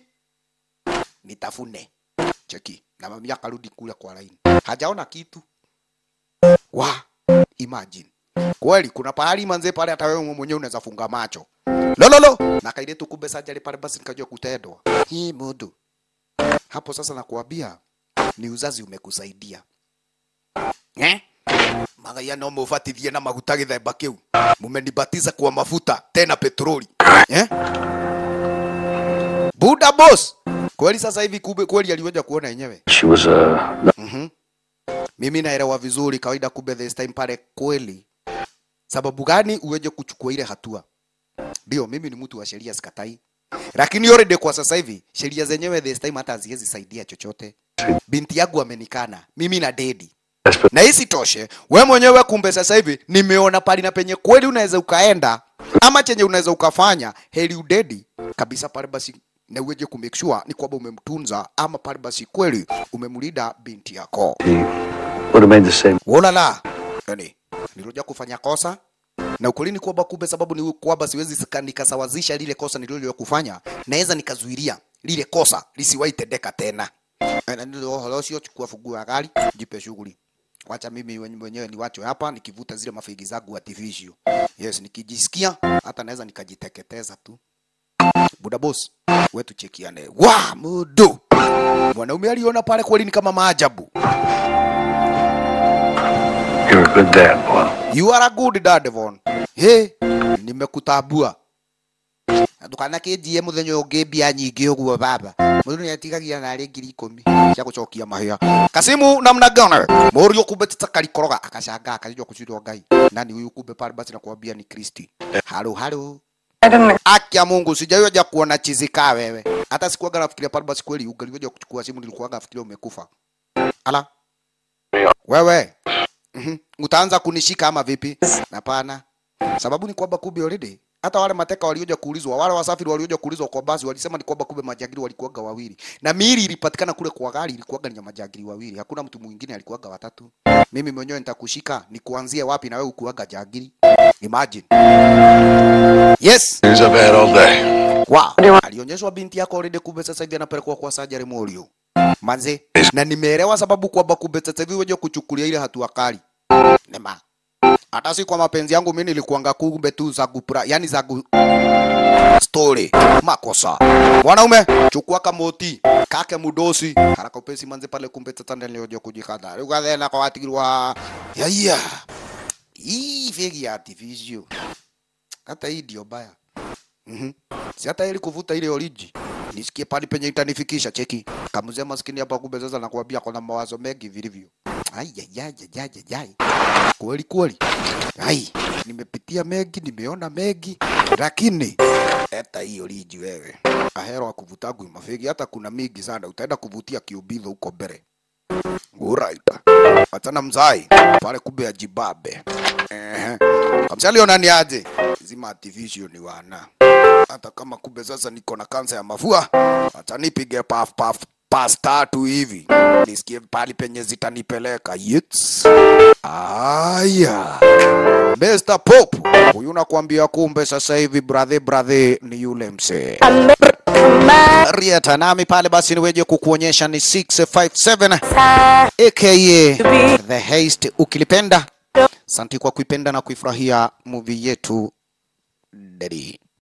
Nitafune. Cheki. Na mami akarudi kula kwa laini. Hajaona kitu. Wa, imagine. Kweli kuna pahali manze pale hata wewe mwenyewe unaweza funga macho lo lo lo Na tu kumbe sanjari pale basi nikajua kutendwa. Hii mundu hapo sasa, nakuambia ni uzazi umekusaidia eh? Magaya no mubatithie na maguta githemba kiu, mumenibatiza kwa mafuta tena petroli eh? eh? Buda boss kweli, sasa hivi kube kweli aliweza kuona yenyewe. She was a... mm -hmm. Mimi naelewa vizuri kawaida, kube this time pale kweli. Sababu gani uweje kuchukua ile hatua ndio, mimi ni mtu wa sheria sikatai, lakini already kwa sasa hivi sheria zenyewe this time hata haziwezi saidia chochote. Binti yangu amenikana mimi na dedi na hisi toshe. We mwenyewe kumbe, sasa hivi nimeona pali na penye kweli unaweza ukaenda ama chenye unaweza ukafanya, heli udedi kabisa pale basi, na uweje make sure ni kwamba umemtunza ama pale basi kweli umemulida binti yako. Wala la Yaani, niloja kufanya kosa na ukweli ni kwamba kumbe, sababu ni kwamba siwezi nikasawazisha lile kosa kufanya, naweza nikazuiria lile kosa lisiwahi tendeka tena. Eh, sio chukua funguo ya gari, jipe shughuli, wacha mimi mwenyewe niwacho hapa nikivuta zile mafigi zangu wa TV. Yes, nikijisikia hata naweza nikajiteketeza tu. Buda boss, wetu, chekiane. Wa mudo mwanaume aliona pale, kweli ni kama maajabu. You're a good dad, boy. You are a good dad Devon. Hey, nimekutambua. ndukanakinjie muthenya ungi mbia nyingi uguo baba mundu niatigagia nari ngiri ikumi cia gucokia mahia kasimu namna gana mori ukumbetete karikoroga akacanga akacinjwo kucindwo ngai nani huyu kumbe pale basi nakwambia ni kristi halo halo ya mungu sijaiwa ja kuona chizika wewe hata sikuwa sikuwaga nafikiria pale basi kweli ungaliwaja kuchukua simu nilikuwa gana nafikiria umekufa ala wewe mm -hmm. utaanza kunishika ama vipi? Hapana, sababu ni kwamba kumbe already hata wale mateka walioja kuulizwa, wale wasafiri walioja kuulizwa kwa basi walisema ni kwamba kumbe majangili walikuwaga wawili, na miili ilipatikana kule kwa gari ilikuwaga ni majangili wawili, hakuna mtu mwingine alikuwaga watatu. Mimi mwenyewe nitakushika ni kuanzia wapi na wewe ukuwaga jangili? Imagine. Yes. All day. Wow. Alionyeshwa binti yako already, kumbe sasa hivi anapelekwa kwa surgery morio manzi, na nimeelewa sababu kwamba kumbe sasa hivi waje kuchukulia ile hatua kali. Nema. Hata si kwa mapenzi yangu mimi nilikuanga kumbe tu za gupra yani za gu... story makosa. Wanaume chukua kamoti kake mudosi haraka upesi manze pale kumbe sasa ndio waje kujikadha. Rugadhe na kwa ya ya Hii vegi ya division. Hata hii ndio baya. Mhm. Mm si hata ili kuvuta ile oriji nisikie pali penye itanifikisha. Cheki kamzee maskini hapa, kumbe sasa nakwambia kona mawazo mengi vilivyo. ya. kweli kweli, ai, nimepitia mengi, nimeona mengi, lakini eta hiyo liji wewe, ahero akuvuta mafegi, hata kuna migi sana, utaenda kuvutia kiubidho huko mbele. Uraita. Atana mzai pale, kumbe ya jibabe eh, kamsali nani aje zima division wana hata kama kumbe sasa niko na kansa ya mafua, atanipige paf paf pas tatu hivi nisikie pali penye zitanipeleka. Aya, Mr Pop huyu nakwambia, kumbe sasa hivi brother brother ni yule msee Rieta nami pale basi niweje kukuonyesha ni 657 aka The haste ukilipenda. Santi kwa kuipenda na kuifurahia movie yetu. Daddy